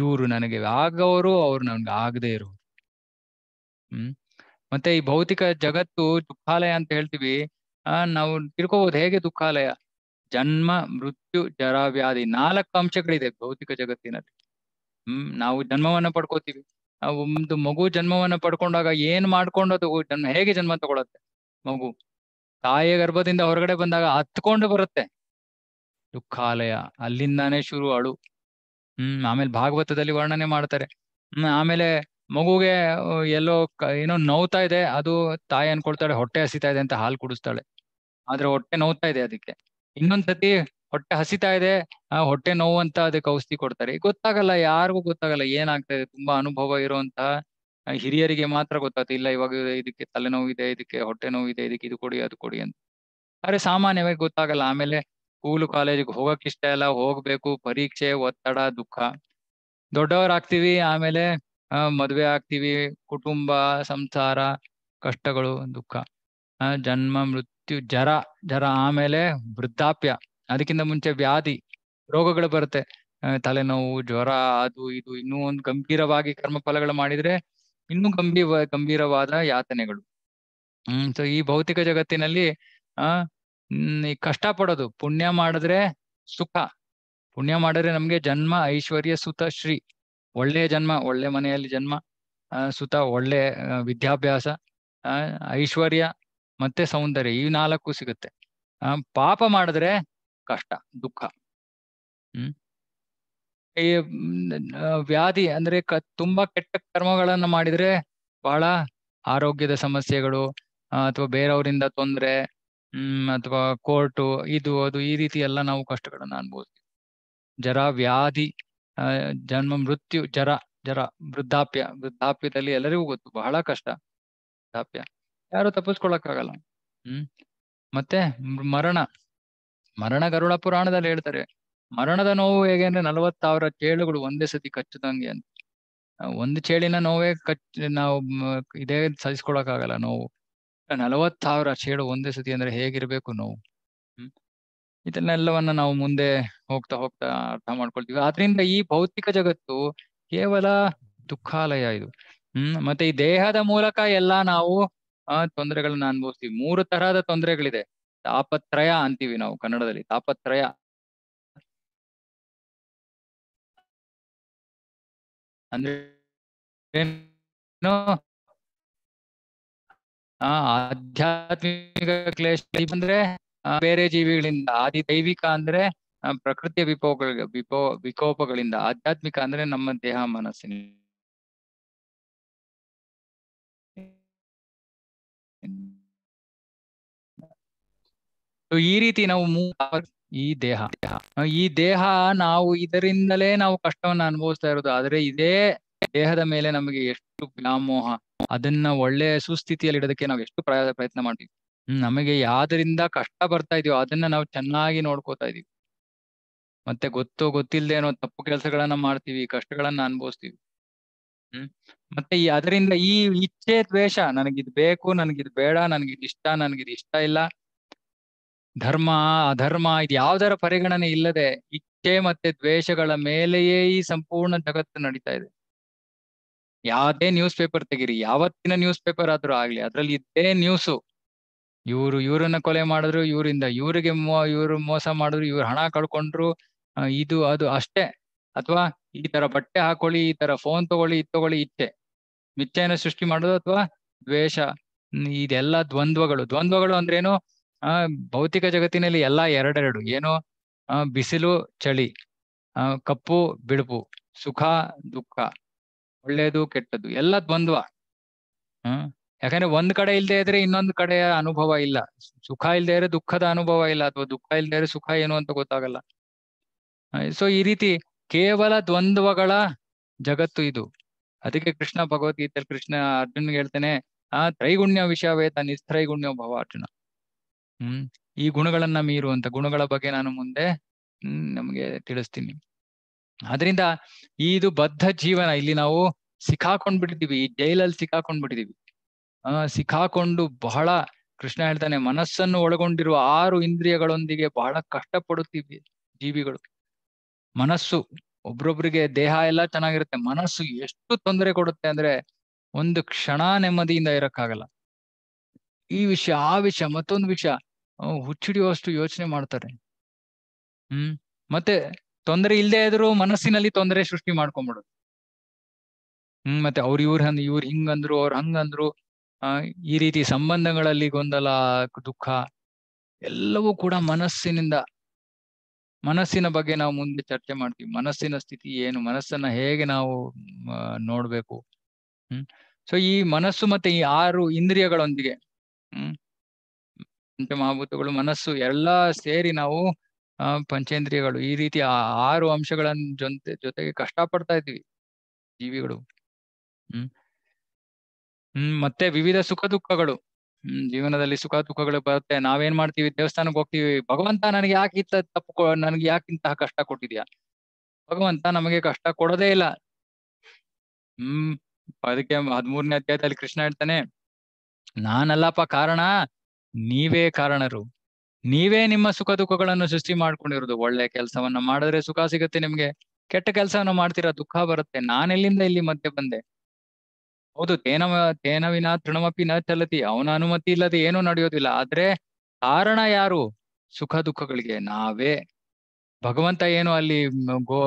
ಇವರು ನನಗೆ ಆಗವರು ಅವ್ರು ನನ್ಗೆ ಆಗದೇ ಇರು ಹ್ಮ್ ಮತ್ತೆ ಈ ಭೌತಿಕ ಜಗತ್ತು ದುಃಖಾಲಯ ಅಂತ ಹೇಳ್ತೀವಿ ಆ ನಾವು ತಿಳ್ಕೋಬಹುದು ಹೇಗೆ ದುಃಖಾಲಯ ಜನ್ಮ ಮೃತ್ಯು ಜರಾವ್ಯಾಧಿ ನಾಲ್ಕು ಅಂಶಗಳಿದೆ ಭೌತಿಕ ಜಗತ್ತಿನಲ್ಲಿ ಹ್ಮ್ ನಾವು ಜನ್ಮವನ್ನ ಪಡ್ಕೋತೀವಿ ಒಂದು ಮಗು ಜನ್ಮವನ್ನ ಪಡ್ಕೊಂಡಾಗ ಏನ್ ಮಾಡ್ಕೊಂಡು ಅದು ಜನ್ಮ ಹೇಗೆ ಜನ್ಮ ತಗೊಳತ್ತೆ ಮಗು ತಾಯಿಯ ಗರ್ಭದಿಂದ ಹೊರಗಡೆ ಬಂದಾಗ ಹತ್ಕೊಂಡು ಬರುತ್ತೆ ದುಃಖಾಲಯ ಅಲ್ಲಿಂದಾನೇ ಶುರು ಅಳು ಹ್ಮ್ ಆಮೇಲೆ ಭಾಗವತದಲ್ಲಿ ವರ್ಣನೆ ಮಾಡ್ತಾರೆ ಹ್ಮ್ ಆಮೇಲೆ ಮಗುಗೆ ಎಲ್ಲೋ ಏನೋ ನೋವ್ತಾ ಇದೆ ಅದು ತಾಯಿ ಅನ್ಕೊಳ್ತಾಳೆ ಹೊಟ್ಟೆ ಹಸಿತಾ ಇದೆ ಅಂತ ಹಾಲು ಕುಡಿಸ್ತಾಳೆ ಆದ್ರೆ ಹೊಟ್ಟೆ ನೋವ್ತಾ ಇದೆ ಅದಕ್ಕೆ ಇನ್ನೊಂದ್ಸತಿ ಹೊಟ್ಟೆ ಹಸಿತಾ ಇದೆ ಹೊಟ್ಟೆ ನೋವು ಅಂತ ಅದಕ್ಕೆ ಔಷಧಿ ಕೊಡ್ತಾರೆ ಗೊತ್ತಾಗಲ್ಲ ಯಾರಿಗೂ ಗೊತ್ತಾಗಲ್ಲ ಏನಾಗ್ತಾ ಇದೆ ತುಂಬಾ ಅನುಭವ ಇರುವಂತಹ ಹಿರಿಯರಿಗೆ ಮಾತ್ರ ಗೊತ್ತಾಗ್ತದೆ ಇಲ್ಲ ಇವಾಗ ಇದಕ್ಕೆ ತಲೆನೋವು ಇದೆ ಇದಕ್ಕೆ ಹೊಟ್ಟೆ ನೋವು ಇದೆ ಇದಕ್ಕೆ ಇದು ಕೊಡಿ ಅದು ಕೊಡಿ ಅಂತ ಆದ್ರೆ ಸಾಮಾನ್ಯವಾಗಿ ಗೊತ್ತಾಗಲ್ಲ ಆಮೇಲೆ ಸ್ಕೂಲ್ ಕಾಲೇಜಿಗೆ ಹೋಗಕ್ ಇಷ್ಟ ಇಲ್ಲ ಹೋಗ್ಬೇಕು ಪರೀಕ್ಷೆ ಒತ್ತಡ ದುಃಖ ದೊಡ್ಡವರಾಗ್ತೀವಿ ಆಮೇಲೆ ಮದ್ವೆ ಆಗ್ತೀವಿ ಕುಟುಂಬ ಸಂಸಾರ ಕಷ್ಟಗಳು ದುಃಖ ಜನ್ಮ ಮೃತ್ಯು ಜರ ಜರ ಆಮೇಲೆ ವೃದ್ಧಾಪ್ಯ ಅದಕ್ಕಿಂತ ಮುಂಚೆ ವ್ಯಾಧಿ ರೋಗಗಳು ಬರುತ್ತೆ ತಲೆನೋವು ಜ್ವರ ಅದು ಇದು ಇನ್ನೂ ಒಂದು ಗಂಭೀರವಾಗಿ ಕರ್ಮಫಲಗಳು ಮಾಡಿದ್ರೆ ಇನ್ನೂ ಗಂಭೀರ ಗಂಭೀರವಾದ ಯಾತನೆಗಳು ಹ್ಮ್ ಸೊ ಈ ಭೌತಿಕ ಜಗತ್ತಿನಲ್ಲಿ ಆ ಕಷ್ಟ ಪಡೋದು ಪುಣ್ಯ ಮಾಡಿದ್ರೆ ಸುಖ ಪುಣ್ಯ ಮಾಡಿದ್ರೆ ನಮ್ಗೆ ಜನ್ಮ ಐಶ್ವರ್ಯ ಸುತ ಶ್ರೀ ಒಳ್ಳೆಯ ಜನ್ಮ ಒಳ್ಳೆ ಮನೆಯಲ್ಲಿ ಜನ್ಮ ಸುತ ಒಳ್ಳೆ ವಿದ್ಯಾಭ್ಯಾಸ ಐಶ್ವರ್ಯ ಮತ್ತೆ ಸೌಂದರ್ಯ ಈ ನಾಲ್ಕು ಸಿಗುತ್ತೆ ಪಾಪ ಮಾಡಿದ್ರೆ ಕಷ್ಟ ದುಃಖ ಹ್ಮ್ ವ್ಯಾಧಿ ಅಂದ್ರೆ ಕ ತುಂಬಾ ಕೆಟ್ಟ ಕರ್ಮಗಳನ್ನ ಮಾಡಿದ್ರೆ ಬಹಳ ಆರೋಗ್ಯದ ಸಮಸ್ಯೆಗಳು ಅಥವಾ ಬೇರೆಯವರಿಂದ ತೊಂದರೆ ಹ್ಮ್ ಅಥವಾ ಕೋರ್ಟು ಇದು ಅದು ಈ ರೀತಿ ಎಲ್ಲ ನಾವು ಕಷ್ಟಗಳನ್ನು ಅನುಭವಿಸ್ತೀವಿ ಜರ ವ್ಯಾಧಿ ಜನ್ಮ ಮೃತ್ಯು ಜರ ಜರ ವೃದ್ಧಾಪ್ಯ ವೃದ್ಧಾಪ್ಯದಲ್ಲಿ ಎಲ್ಲರಿಗೂ ಗೊತ್ತು ಬಹಳ ಕಷ್ಟ ವೃದ್ಧಾಪ್ಯ ಯಾರು ತಪ್ಪಿಸ್ಕೊಳಕ್ಕಾಗಲ್ಲ ಹ್ಮ್ ಮತ್ತೆ ಮರಣ ಮರಣ ಗರುಡ ಪುರಾಣದಲ್ಲಿ ಹೇಳ್ತಾರೆ ಮರಣದ ನೋವು ಹೇಗೆ ಅಂದ್ರೆ ಸಾವಿರ ಚೇಳುಗಳು ಒಂದೇ ಸತಿ ಕಚ್ಚದಂಗೆ ಅಂತ ಒಂದು ಚೇಳಿನ ನೋವೇ ಕಚ್ ನಾವು ಇದೇ ಆಗಲ್ಲ ನೋವು ಸಾವಿರ ಚೇಳು ಒಂದೇ ಸತಿ ಅಂದ್ರೆ ಹೇಗಿರ್ಬೇಕು ನೋವು ಹ್ಮ್ ಇದನ್ನೆಲ್ಲವನ್ನ ನಾವು ಮುಂದೆ ಹೋಗ್ತಾ ಹೋಗ್ತಾ ಅರ್ಥ ಮಾಡ್ಕೊಳ್ತೀವಿ ಆದ್ರಿಂದ ಈ ಭೌತಿಕ ಜಗತ್ತು ಕೇವಲ ದುಃಖಾಲಯ ಇದು ಹ್ಮ್ ಮತ್ತೆ ಈ ದೇಹದ ಮೂಲಕ ಎಲ್ಲಾ ನಾವು ಆ ತೊಂದರೆಗಳನ್ನ ಅನುಭವಿಸ್ತೀವಿ ಮೂರು ತರಹದ ತೊಂದರೆಗಳಿದೆ ತಾಪತ್ರಯ ಅಂತೀವಿ ನಾವು ಕನ್ನಡದಲ್ಲಿ ತಾಪತ್ರಯ ಅಂದ್ರೆ ಆಧ್ಯಾತ್ಮಿಕ ಕ್ಲೇಶ ಅಂದ್ರೆ ಬೇರೆ ಜೀವಿಗಳಿಂದ ಆದಿ ದೈವಿಕ ಅಂದ್ರೆ ಪ್ರಕೃತಿಯ ವಿಕೋಪಗಳ ವಿಕೋಪಗಳಿಂದ ಆಧ್ಯಾತ್ಮಿಕ ಅಂದ್ರೆ ನಮ್ಮ ದೇಹ ಮನಸ್ಸಿನ ಈ ರೀತಿ ನಾವು ಈ ದೇಹ ಈ ದೇಹ ನಾವು ಇದರಿಂದಲೇ ನಾವು ಕಷ್ಟವನ್ನ ಅನುಭವಿಸ್ತಾ ಇರೋದು ಆದ್ರೆ ಇದೇ ದೇಹದ ಮೇಲೆ ನಮಗೆ ಎಷ್ಟು ವ್ಯಾಮೋಹ ಅದನ್ನ ಒಳ್ಳೆ ಸುಸ್ಥಿತಿಯಲ್ಲಿ ಇಡೋದಕ್ಕೆ ನಾವು ಎಷ್ಟು ಪ್ರಯತ್ನ ಮಾಡ್ತೀವಿ ನಮಗೆ ಯಾವ್ದರಿಂದ ಕಷ್ಟ ಬರ್ತಾ ಇದೀವೋ ಅದನ್ನ ನಾವು ಚೆನ್ನಾಗಿ ನೋಡ್ಕೋತಾ ಇದೀವಿ ಮತ್ತೆ ಗೊತ್ತೋ ಗೊತ್ತಿಲ್ಲದೆ ಅನ್ನೋ ತಪ್ಪು ಕೆಲಸಗಳನ್ನ ಮಾಡ್ತೀವಿ ಕಷ್ಟಗಳನ್ನ ಅನುಭವಿಸ್ತೀವಿ ಹ್ಮ್ ಮತ್ತೆ ಈ ಅದರಿಂದ ಈ ಇಚ್ಛೆ ದ್ವೇಷ ನನಗಿದ್ ಬೇಕು ನನಗಿದ್ ಬೇಡ ನನಗಿದ್ ಇಷ್ಟ ನನಗಿದ್ ಇಷ್ಟ ಇಲ್ಲ ಧರ್ಮ ಅಧರ್ಮ ಇದು ಯಾವ್ದರ ಪರಿಗಣನೆ ಇಲ್ಲದೆ ಇಚ್ಛೆ ಮತ್ತೆ ದ್ವೇಷಗಳ ಮೇಲೆಯೇ ಈ ಸಂಪೂರ್ಣ ಜಗತ್ತು ನಡೀತಾ ಇದೆ ಯಾವ್ದೇ ನ್ಯೂಸ್ ಪೇಪರ್ ತೆಗಿರಿ ಯಾವತ್ತಿನ ನ್ಯೂಸ್ ಪೇಪರ್ ಆದ್ರೂ ಆಗ್ಲಿ ಅದ್ರಲ್ಲಿ ಇದ್ದೇ ನ್ಯೂಸು ಇವ್ರು ಇವ್ರನ್ನ ಕೊಲೆ ಮಾಡಿದ್ರು ಇವರಿಂದ ಇವರಿಗೆ ಇವರು ಇವ್ರು ಮೋಸ ಮಾಡಿದ್ರು ಇವ್ರು ಹಣ ಕಳ್ಕೊಂಡ್ರು ಇದು ಅದು ಅಷ್ಟೇ ಅಥವಾ ಈ ತರ ಬಟ್ಟೆ ಹಾಕೊಳ್ಳಿ ಈ ತರ ಫೋನ್ ತಗೊಳ್ಳಿ ಇದು ತಗೊಳ್ಳಿ ಇಚ್ಛೆ ಮಿಚ್ಛೆಯನ್ನು ಸೃಷ್ಟಿ ಮಾಡೋದು ಅಥವಾ ದ್ವೇಷ ಇದೆಲ್ಲ ದ್ವಂದ್ವಗಳು ದ್ವಂದ್ವಗಳು ಅಂದ್ರೇನು ಆ ಭೌತಿಕ ಜಗತ್ತಿನಲ್ಲಿ ಎಲ್ಲಾ ಎರಡೆರಡು ಏನು ಬಿಸಿಲು ಚಳಿ ಆ ಕಪ್ಪು ಬಿಳುಪು ಸುಖ ದುಃಖ ಒಳ್ಳೇದು ಕೆಟ್ಟದ್ದು ಎಲ್ಲ ದ್ವಂದ್ವ ಹ್ಮ್ ಯಾಕಂದ್ರೆ ಒಂದ್ ಕಡೆ ಇಲ್ಲದೆ ಇದ್ರೆ ಇನ್ನೊಂದ್ ಕಡೆಯ ಅನುಭವ ಇಲ್ಲ ಸುಖ ಇಲ್ಲದೆ ಇದ್ರೆ ದುಃಖದ ಅನುಭವ ಇಲ್ಲ ಅಥವಾ ದುಃಖ ಇಲ್ದೇ ಇದ್ರೆ ಸುಖ ಏನು ಅಂತ ಗೊತ್ತಾಗಲ್ಲ ಸೊ ಈ ರೀತಿ ಕೇವಲ ದ್ವಂದ್ವಗಳ ಜಗತ್ತು ಇದು ಅದಕ್ಕೆ ಕೃಷ್ಣ ಭಗವದ್ಗೀತೆಯಲ್ಲಿ ಕೃಷ್ಣ ಅರ್ಜುನ್ಗೆ ಹೇಳ್ತಾನೆ ಆ ತ್ರೈಗುಣ್ಯ ವಿಷಯವೇತ ನಿಸ್ತ್ರೈಗುಣ್ಯ ಭವ ಅರ್ಜುನ ಹ್ಮ್ ಈ ಗುಣಗಳನ್ನ ಅಂತ ಗುಣಗಳ ಬಗ್ಗೆ ನಾನು ಮುಂದೆ ಹ್ಮ್ ನಮ್ಗೆ ತಿಳಿಸ್ತೀನಿ ಅದರಿಂದ ಇದು ಬದ್ಧ ಜೀವನ ಇಲ್ಲಿ ನಾವು ಬಿಟ್ಟಿದ್ದೀವಿ ಈ ಜೈಲಲ್ಲಿ ಸಿಕ್ಕಾಕೊಂಡ್ಬಿಟ್ಟಿದೀವಿ ಆ ಸಿಕ್ಕಾಕೊಂಡು ಬಹಳ ಕೃಷ್ಣ ಹೇಳ್ತಾನೆ ಮನಸ್ಸನ್ನು ಒಳಗೊಂಡಿರುವ ಆರು ಇಂದ್ರಿಯಗಳೊಂದಿಗೆ ಬಹಳ ಕಷ್ಟಪಡುತ್ತೀವಿ ಜೀವಿಗಳು ಮನಸ್ಸು ಒಬ್ರೊಬ್ರಿಗೆ ದೇಹ ಎಲ್ಲ ಚೆನ್ನಾಗಿರುತ್ತೆ ಮನಸ್ಸು ಎಷ್ಟು ತೊಂದರೆ ಕೊಡುತ್ತೆ ಅಂದ್ರೆ ಒಂದು ಕ್ಷಣ ನೆಮ್ಮದಿಯಿಂದ ಇರಕ್ಕಾಗಲ್ಲ ಈ ವಿಷಯ ಆ ವಿಷಯ ಮತ್ತೊಂದು ವಿಷಯ ಹುಚ್ಚಿಡಿಯುವಷ್ಟು ಯೋಚನೆ ಮಾಡ್ತಾರೆ ಹ್ಮ್ ಮತ್ತೆ ತೊಂದರೆ ಇಲ್ಲದೆ ಇದ್ರು ಮನಸ್ಸಿನಲ್ಲಿ ತೊಂದರೆ ಸೃಷ್ಟಿ ಮಾಡ್ಕೊಂಡ್ಬಿಡೋದು ಹ್ಮ್ ಮತ್ತೆ ಅವ್ರ ಇವ್ರ ಹಂಗ ಇವ್ರು ಹಿಂಗಂದ್ರು ಅವ್ರ ಹಂಗಂದ್ರು ಆ ಈ ರೀತಿ ಸಂಬಂಧಗಳಲ್ಲಿ ಗೊಂದಲ ದುಃಖ ಎಲ್ಲವೂ ಕೂಡ ಮನಸ್ಸಿನಿಂದ ಮನಸ್ಸಿನ ಬಗ್ಗೆ ನಾವು ಮುಂದೆ ಚರ್ಚೆ ಮಾಡ್ತೀವಿ ಮನಸ್ಸಿನ ಸ್ಥಿತಿ ಏನು ಮನಸ್ಸನ್ನ ಹೇಗೆ ನಾವು ನೋಡ್ಬೇಕು ಹ್ಮ್ ಸೊ ಈ ಮನಸ್ಸು ಮತ್ತೆ ಈ ಆರು ಇಂದ್ರಿಯಗಳೊಂದಿಗೆ ಹ್ಮ್ ಪಂಚಮಹಾಭೂತಗಳು ಮನಸ್ಸು ಎಲ್ಲಾ ಸೇರಿ ನಾವು ಪಂಚೇಂದ್ರಿಯಗಳು ಈ ರೀತಿ ಆರು ಅಂಶಗಳನ್ನ ಜೊತೆ ಜೊತೆಗೆ ಕಷ್ಟ ಪಡ್ತಾ ಇದ್ವಿ ಜೀವಿಗಳು ಹ್ಮ್ ಹ್ಮ್ ಮತ್ತೆ ವಿವಿಧ ಸುಖ ದುಃಖಗಳು ಹ್ಮ್ ಜೀವನದಲ್ಲಿ ಸುಖ ದುಃಖಗಳು ಬರುತ್ತೆ ನಾವೇನ್ ಮಾಡ್ತೀವಿ ದೇವಸ್ಥಾನಕ್ಕೆ ಹೋಗ್ತೀವಿ ಭಗವಂತ ನನಗೆ ಯಾಕೆ ಇಂತ ತಪ್ಪು ನನ್ಗೆ ಯಾಕೆ ಇಂತಹ ಕಷ್ಟ ಕೊಟ್ಟಿದ್ಯಾ ಭಗವಂತ ನಮಗೆ ಕಷ್ಟ ಕೊಡೋದೇ ಇಲ್ಲ ಹ್ಮ್ ಅದಕ್ಕೆ ಹದ್ಮೂರನೇ ಅಧ್ಯಾಯದಲ್ಲಿ ಕೃಷ್ಣ ಹೇಳ್ತಾನೆ ನಾನಲ್ಲಪ್ಪ ಕಾರಣ ನೀವೇ ಕಾರಣರು ನೀವೇ ನಿಮ್ಮ ಸುಖ ದುಃಖಗಳನ್ನು ಸೃಷ್ಟಿ ಮಾಡ್ಕೊಂಡಿರೋದು ಒಳ್ಳೆ ಕೆಲಸವನ್ನ ಮಾಡಿದ್ರೆ ಸುಖ ಸಿಗುತ್ತೆ ನಿಮ್ಗೆ ಕೆಟ್ಟ ಕೆಲಸವನ್ನು ಮಾಡ್ತೀರಾ ದುಃಖ ಬರುತ್ತೆ ನಾನೆಲ್ಲಿಂದ ಇಲ್ಲಿ ಮಧ್ಯೆ ಬಂದೆ ಹೌದು ತೇನವ ತೇನವಿನ ತೃಣಮಪಿ ನ ಚಲತಿ ಅವನ ಅನುಮತಿ ಇಲ್ಲದೆ ಏನೂ ನಡೆಯೋದಿಲ್ಲ ಆದ್ರೆ ಕಾರಣ ಯಾರು ಸುಖ ದುಃಖಗಳಿಗೆ ನಾವೇ ಭಗವಂತ ಏನು ಅಲ್ಲಿ ಗೋ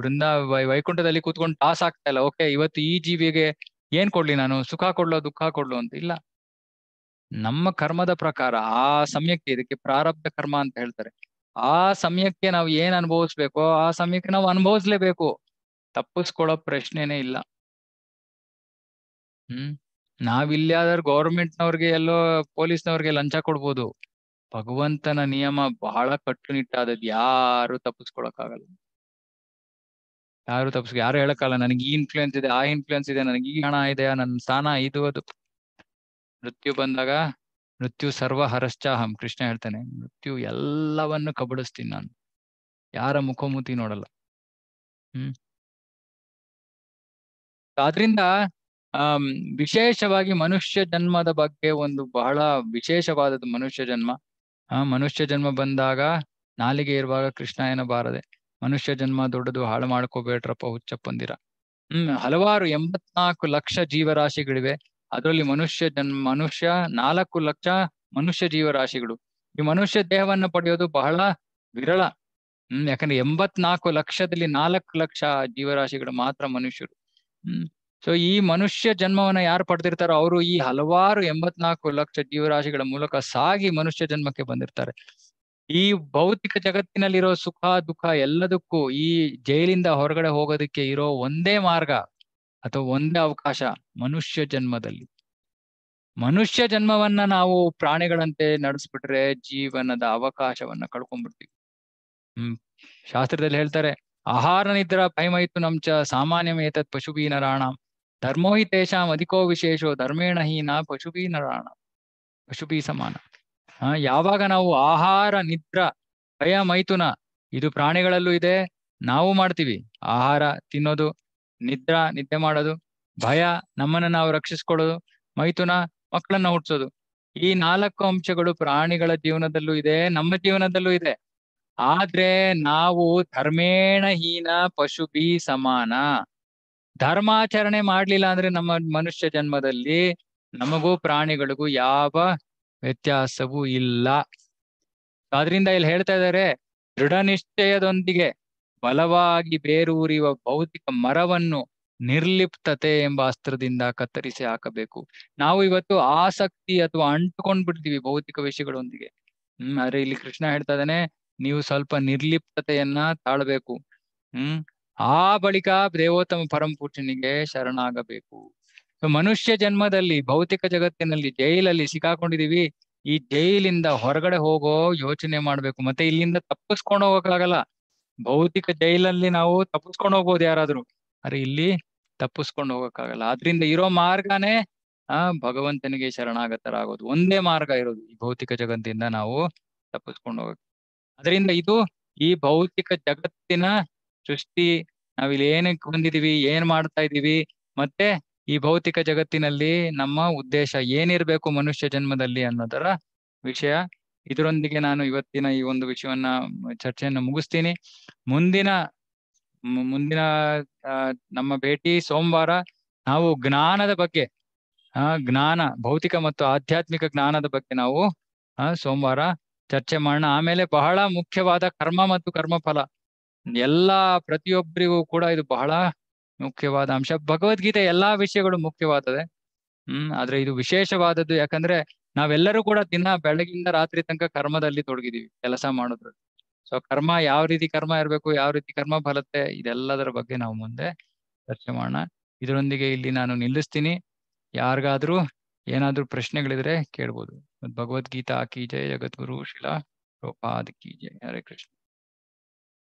ವೃಂದ ವೈಕುಂಠದಲ್ಲಿ ಕೂತ್ಕೊಂಡು ಟಾಸ್ ಆಗ್ತಾ ಇಲ್ಲ ಓಕೆ ಇವತ್ತು ಈ ಜೀವಿಗೆ ಏನ್ ಕೊಡ್ಲಿ ನಾನು ಸುಖ ಕೊಡ್ಲೋ ದುಃಖ ಕೊಡ್ಲೋ ಅಂತ ಇಲ್ಲ ನಮ್ಮ ಕರ್ಮದ ಪ್ರಕಾರ ಆ ಸಮಯಕ್ಕೆ ಇದಕ್ಕೆ ಪ್ರಾರಬ್ಧ ಕರ್ಮ ಅಂತ ಹೇಳ್ತಾರೆ ಆ ಸಮಯಕ್ಕೆ ನಾವು ಏನ್ ಅನುಭವಿಸ್ಬೇಕೋ ಆ ಸಮಯಕ್ಕೆ ನಾವು ಅನುಭವಿಸ್ಲೇಬೇಕು ತಪ್ಪಿಸ್ಕೊಳ್ಳೋ ಪ್ರಶ್ನೆನೇ ಇಲ್ಲ ಹ್ಮ್ ನಾವ್ ಇಲ್ಲಿ ಆದ್ರೆ ಗೌರ್ಮೆಂಟ್ ನವ್ರಿಗೆ ಎಲ್ಲೋ ಪೊಲೀಸ್ನವ್ರಿಗೆ ಲಂಚ ಕೊಡ್ಬೋದು ಭಗವಂತನ ನಿಯಮ ಬಹಳ ಕಟ್ಟುನಿಟ್ಟಾದದ್ ಯಾರು ತಪ್ಪಿಸ್ಕೊಳಕ್ ಆಗಲ್ಲ ಯಾರು ತಪ್ಪಿಸ್ ಯಾರು ಹೇಳಕ್ಕಾಗಲ್ಲ ನನಗೆ ಈ ಇನ್ಫ್ಲೂಯೆನ್ಸ್ ಇದೆ ಆ ಇನ್ಫ್ಲೂಯೆನ್ಸ್ ಇದೆ ನನಗೆ ಈ ಹಣ ಇದೆ ನನ್ನ ಸ್ಥಾನ ಇದು ಅದು ಮೃತ್ಯು ಬಂದಾಗ ಮೃತ್ಯು ಸರ್ವ ಹರಶ್ಚಾಹಂ ಕೃಷ್ಣ ಹೇಳ್ತಾನೆ ಮೃತ್ಯು ಎಲ್ಲವನ್ನು ಕಬಡಿಸ್ತೀನಿ ನಾನು ಯಾರ ಮುಖೋಮುತಿ ನೋಡಲ್ಲ ಹ್ಮ್ ಆದ್ರಿಂದ ಆ ವಿಶೇಷವಾಗಿ ಮನುಷ್ಯ ಜನ್ಮದ ಬಗ್ಗೆ ಒಂದು ಬಹಳ ವಿಶೇಷವಾದದ್ದು ಮನುಷ್ಯ ಜನ್ಮ ಆ ಮನುಷ್ಯ ಜನ್ಮ ಬಂದಾಗ ನಾಲಿಗೆ ಇರುವಾಗ ಕೃಷ್ಣ ಏನಬಾರದೆ ಮನುಷ್ಯ ಜನ್ಮ ದೊಡ್ಡದು ಹಾಳು ಮಾಡ್ಕೋಬೇಡ್ರಪ್ಪ ಹುಚ್ಚಪ್ಪಂದಿರ ಹ್ಮ್ ಹಲವಾರು ಎಂಬತ್ನಾಲ್ಕು ಲಕ್ಷ ಜೀವರಾಶಿಗಳಿವೆ ಅದರಲ್ಲಿ ಮನುಷ್ಯ ಜನ್ಮ ಮನುಷ್ಯ ನಾಲ್ಕು ಲಕ್ಷ ಮನುಷ್ಯ ಜೀವರಾಶಿಗಳು ಈ ಮನುಷ್ಯ ದೇಹವನ್ನು ಪಡೆಯೋದು ಬಹಳ ವಿರಳ ಹ್ಮ್ ಯಾಕಂದ್ರೆ ಎಂಬತ್ನಾಲ್ಕು ಲಕ್ಷದಲ್ಲಿ ನಾಲ್ಕು ಲಕ್ಷ ಜೀವರಾಶಿಗಳು ಮಾತ್ರ ಮನುಷ್ಯರು ಹ್ಮ್ ಸೊ ಈ ಮನುಷ್ಯ ಜನ್ಮವನ್ನ ಯಾರು ಪಡೆದಿರ್ತಾರೋ ಅವರು ಈ ಹಲವಾರು ಎಂಬತ್ನಾಲ್ಕು ಲಕ್ಷ ಜೀವರಾಶಿಗಳ ಮೂಲಕ ಸಾಗಿ ಮನುಷ್ಯ ಜನ್ಮಕ್ಕೆ ಬಂದಿರ್ತಾರೆ ಈ ಭೌತಿಕ ಜಗತ್ತಿನಲ್ಲಿರೋ ಸುಖ ದುಃಖ ಎಲ್ಲದಕ್ಕೂ ಈ ಜೈಲಿಂದ ಹೊರಗಡೆ ಹೋಗೋದಕ್ಕೆ ಇರೋ ಒಂದೇ ಮಾರ್ಗ ಅಥವಾ ಒಂದೇ ಅವಕಾಶ ಮನುಷ್ಯ ಜನ್ಮದಲ್ಲಿ ಮನುಷ್ಯ ಜನ್ಮವನ್ನ ನಾವು ಪ್ರಾಣಿಗಳಂತೆ ನಡೆಸ್ಬಿಟ್ರೆ ಜೀವನದ ಅವಕಾಶವನ್ನ ಕಳ್ಕೊಂಡ್ಬಿಡ್ತೀವಿ ಹ್ಮ್ ಶಾಸ್ತ್ರದಲ್ಲಿ ಹೇಳ್ತಾರೆ ಆಹಾರ ನಿದ್ರ ಪೈಮೈತು ನಮ್ಚ ಸಾಮಾನ್ಯ ಮೇತತ್ ರಾಣ ಧರ್ಮೋ ಹಿ ತೇಷಾಂ ಅಧಿಕೋ ವಿಶೇಷೋ ಧರ್ಮೇಣ ಹೀನ ಪಶುಭಿ ನರಾಣ ಪಶುಭಿ ಸಮಾನ ಯಾವಾಗ ನಾವು ಆಹಾರ ನಿದ್ರ ಭಯ ಮೈಥುನ ಇದು ಪ್ರಾಣಿಗಳಲ್ಲೂ ಇದೆ ನಾವು ಮಾಡ್ತೀವಿ ಆಹಾರ ತಿನ್ನೋದು ನಿದ್ರ ನಿದ್ದೆ ಮಾಡೋದು ಭಯ ನಮ್ಮನ್ನ ನಾವು ರಕ್ಷಿಸ್ಕೊಳ್ಳೋದು ಮೈಥುನ ಮಕ್ಕಳನ್ನ ಹುಟ್ಟಿಸೋದು ಈ ನಾಲ್ಕು ಅಂಶಗಳು ಪ್ರಾಣಿಗಳ ಜೀವನದಲ್ಲೂ ಇದೆ ನಮ್ಮ ಜೀವನದಲ್ಲೂ ಇದೆ ಆದ್ರೆ ನಾವು ಧರ್ಮೇಣ ಹೀನ ಪಶುಬಿ ಸಮಾನ ಧರ್ಮಾಚರಣೆ ಮಾಡ್ಲಿಲ್ಲ ಅಂದ್ರೆ ನಮ್ಮ ಮನುಷ್ಯ ಜನ್ಮದಲ್ಲಿ ನಮಗೂ ಪ್ರಾಣಿಗಳಿಗೂ ಯಾವ ವ್ಯತ್ಯಾಸವೂ ಇಲ್ಲ ಆದ್ರಿಂದ ಇಲ್ಲಿ ಹೇಳ್ತಾ ಇದ್ದಾರೆ ದೃಢ ನಿಶ್ಚಯದೊಂದಿಗೆ ಬಲವಾಗಿ ಬೇರೂರಿವ ಭೌತಿಕ ಮರವನ್ನು ನಿರ್ಲಿಪ್ತತೆ ಎಂಬ ಅಸ್ತ್ರದಿಂದ ಕತ್ತರಿಸಿ ಹಾಕಬೇಕು ನಾವು ಇವತ್ತು ಆಸಕ್ತಿ ಅಥವಾ ಅಂಟುಕೊಂಡು ಬಿಡ್ತೀವಿ ಭೌತಿಕ ವಿಷಯಗಳೊಂದಿಗೆ ಹ್ಮ್ ಆದ್ರೆ ಇಲ್ಲಿ ಕೃಷ್ಣ ಹೇಳ್ತಾ ಇದ್ದಾನೆ ನೀವು ಸ್ವಲ್ಪ ನಿರ್ಲಿಪ್ತತೆಯನ್ನ ತಾಳ್ಬೇಕು ಹ್ಮ್ ಆ ಬಳಿಕ ದೇವೋತ್ತಮ ಪರಂಪೂಜನಿಗೆ ಶರಣಾಗಬೇಕು ಮನುಷ್ಯ ಜನ್ಮದಲ್ಲಿ ಭೌತಿಕ ಜಗತ್ತಿನಲ್ಲಿ ಜೈಲಲ್ಲಿ ಸಿಕ್ಕಾಕೊಂಡಿದೀವಿ ಈ ಜೈಲಿಂದ ಹೊರಗಡೆ ಹೋಗೋ ಯೋಚನೆ ಮಾಡ್ಬೇಕು ಮತ್ತೆ ಇಲ್ಲಿಂದ ತಪ್ಪಿಸ್ಕೊಂಡು ಹೋಗಕ್ಕಾಗಲ್ಲ ಭೌತಿಕ ಜೈಲಲ್ಲಿ ನಾವು ತಪ್ಪಿಸ್ಕೊಂಡು ಹೋಗ್ಬೋದು ಯಾರಾದ್ರೂ ಅರೆ ಇಲ್ಲಿ ತಪ್ಪಿಸ್ಕೊಂಡು ಹೋಗಕ್ಕಾಗಲ್ಲ ಆದ್ರಿಂದ ಇರೋ ಮಾರ್ಗನೇ ಆ ಭಗವಂತನಿಗೆ ಶರಣಾಗತರಾಗೋದು ಒಂದೇ ಮಾರ್ಗ ಇರೋದು ಈ ಭೌತಿಕ ಜಗತ್ತಿಂದ ನಾವು ತಪ್ಪಿಸ್ಕೊಂಡು ಹೋಗಕ್ಕೆ ಅದರಿಂದ ಇದು ಈ ಭೌತಿಕ ಜಗತ್ತಿನ ಸೃಷ್ಟಿ ನಾವಿಲ್ಲಿ ಏನಕ್ಕೆ ಬಂದಿದೀವಿ ಏನ್ ಮಾಡ್ತಾ ಇದೀವಿ ಮತ್ತೆ ಈ ಭೌತಿಕ ಜಗತ್ತಿನಲ್ಲಿ ನಮ್ಮ ಉದ್ದೇಶ ಏನಿರ್ಬೇಕು ಮನುಷ್ಯ ಜನ್ಮದಲ್ಲಿ ಅನ್ನೋದರ ವಿಷಯ ಇದರೊಂದಿಗೆ ನಾನು ಇವತ್ತಿನ ಈ ಒಂದು ವಿಷಯವನ್ನ ಚರ್ಚೆಯನ್ನು ಮುಗಿಸ್ತೀನಿ ಮುಂದಿನ ಮುಂದಿನ ನಮ್ಮ ಭೇಟಿ ಸೋಮವಾರ ನಾವು ಜ್ಞಾನದ ಬಗ್ಗೆ ಆ ಜ್ಞಾನ ಭೌತಿಕ ಮತ್ತು ಆಧ್ಯಾತ್ಮಿಕ ಜ್ಞಾನದ ಬಗ್ಗೆ ನಾವು ಸೋಮವಾರ ಚರ್ಚೆ ಮಾಡೋಣ ಆಮೇಲೆ ಬಹಳ ಮುಖ್ಯವಾದ ಕರ್ಮ ಮತ್ತು ಕರ್ಮಫಲ ಎಲ್ಲ ಪ್ರತಿಯೊಬ್ಬರಿಗೂ ಕೂಡ ಇದು ಬಹಳ ಮುಖ್ಯವಾದ ಅಂಶ ಭಗವದ್ಗೀತೆ ಎಲ್ಲಾ ವಿಷಯಗಳು ಮುಖ್ಯವಾದದೆ ಹ್ಮ್ ಆದ್ರೆ ಇದು ವಿಶೇಷವಾದದ್ದು ಯಾಕಂದ್ರೆ ನಾವೆಲ್ಲರೂ ಕೂಡ ದಿನ ಬೆಳಗಿಂದ ರಾತ್ರಿ ತನಕ ಕರ್ಮದಲ್ಲಿ ತೊಡಗಿದೀವಿ ಕೆಲಸ ಮಾಡೋದ್ರ ಸೊ ಕರ್ಮ ಯಾವ ರೀತಿ ಕರ್ಮ ಇರಬೇಕು ಯಾವ ರೀತಿ ಕರ್ಮ ಫಲತೆ ಇದೆಲ್ಲದರ ಬಗ್ಗೆ ನಾವು ಮುಂದೆ ಚರ್ಚೆ ಮಾಡೋಣ ಇದರೊಂದಿಗೆ ಇಲ್ಲಿ ನಾನು ನಿಲ್ಲಿಸ್ತೀನಿ ಯಾರಿಗಾದ್ರೂ ಏನಾದ್ರೂ ಪ್ರಶ್ನೆಗಳಿದ್ರೆ ಕೇಳ್ಬೋದು ಭಗವದ್ಗೀತಾ ಕಿ ಜಯ ಜಗದ್ಗುರು ಶಿಲಾ ಪ್ರೋಪಾದ ಕಿ ಜಯ ಹರೇ ಕೃಷ್ಣ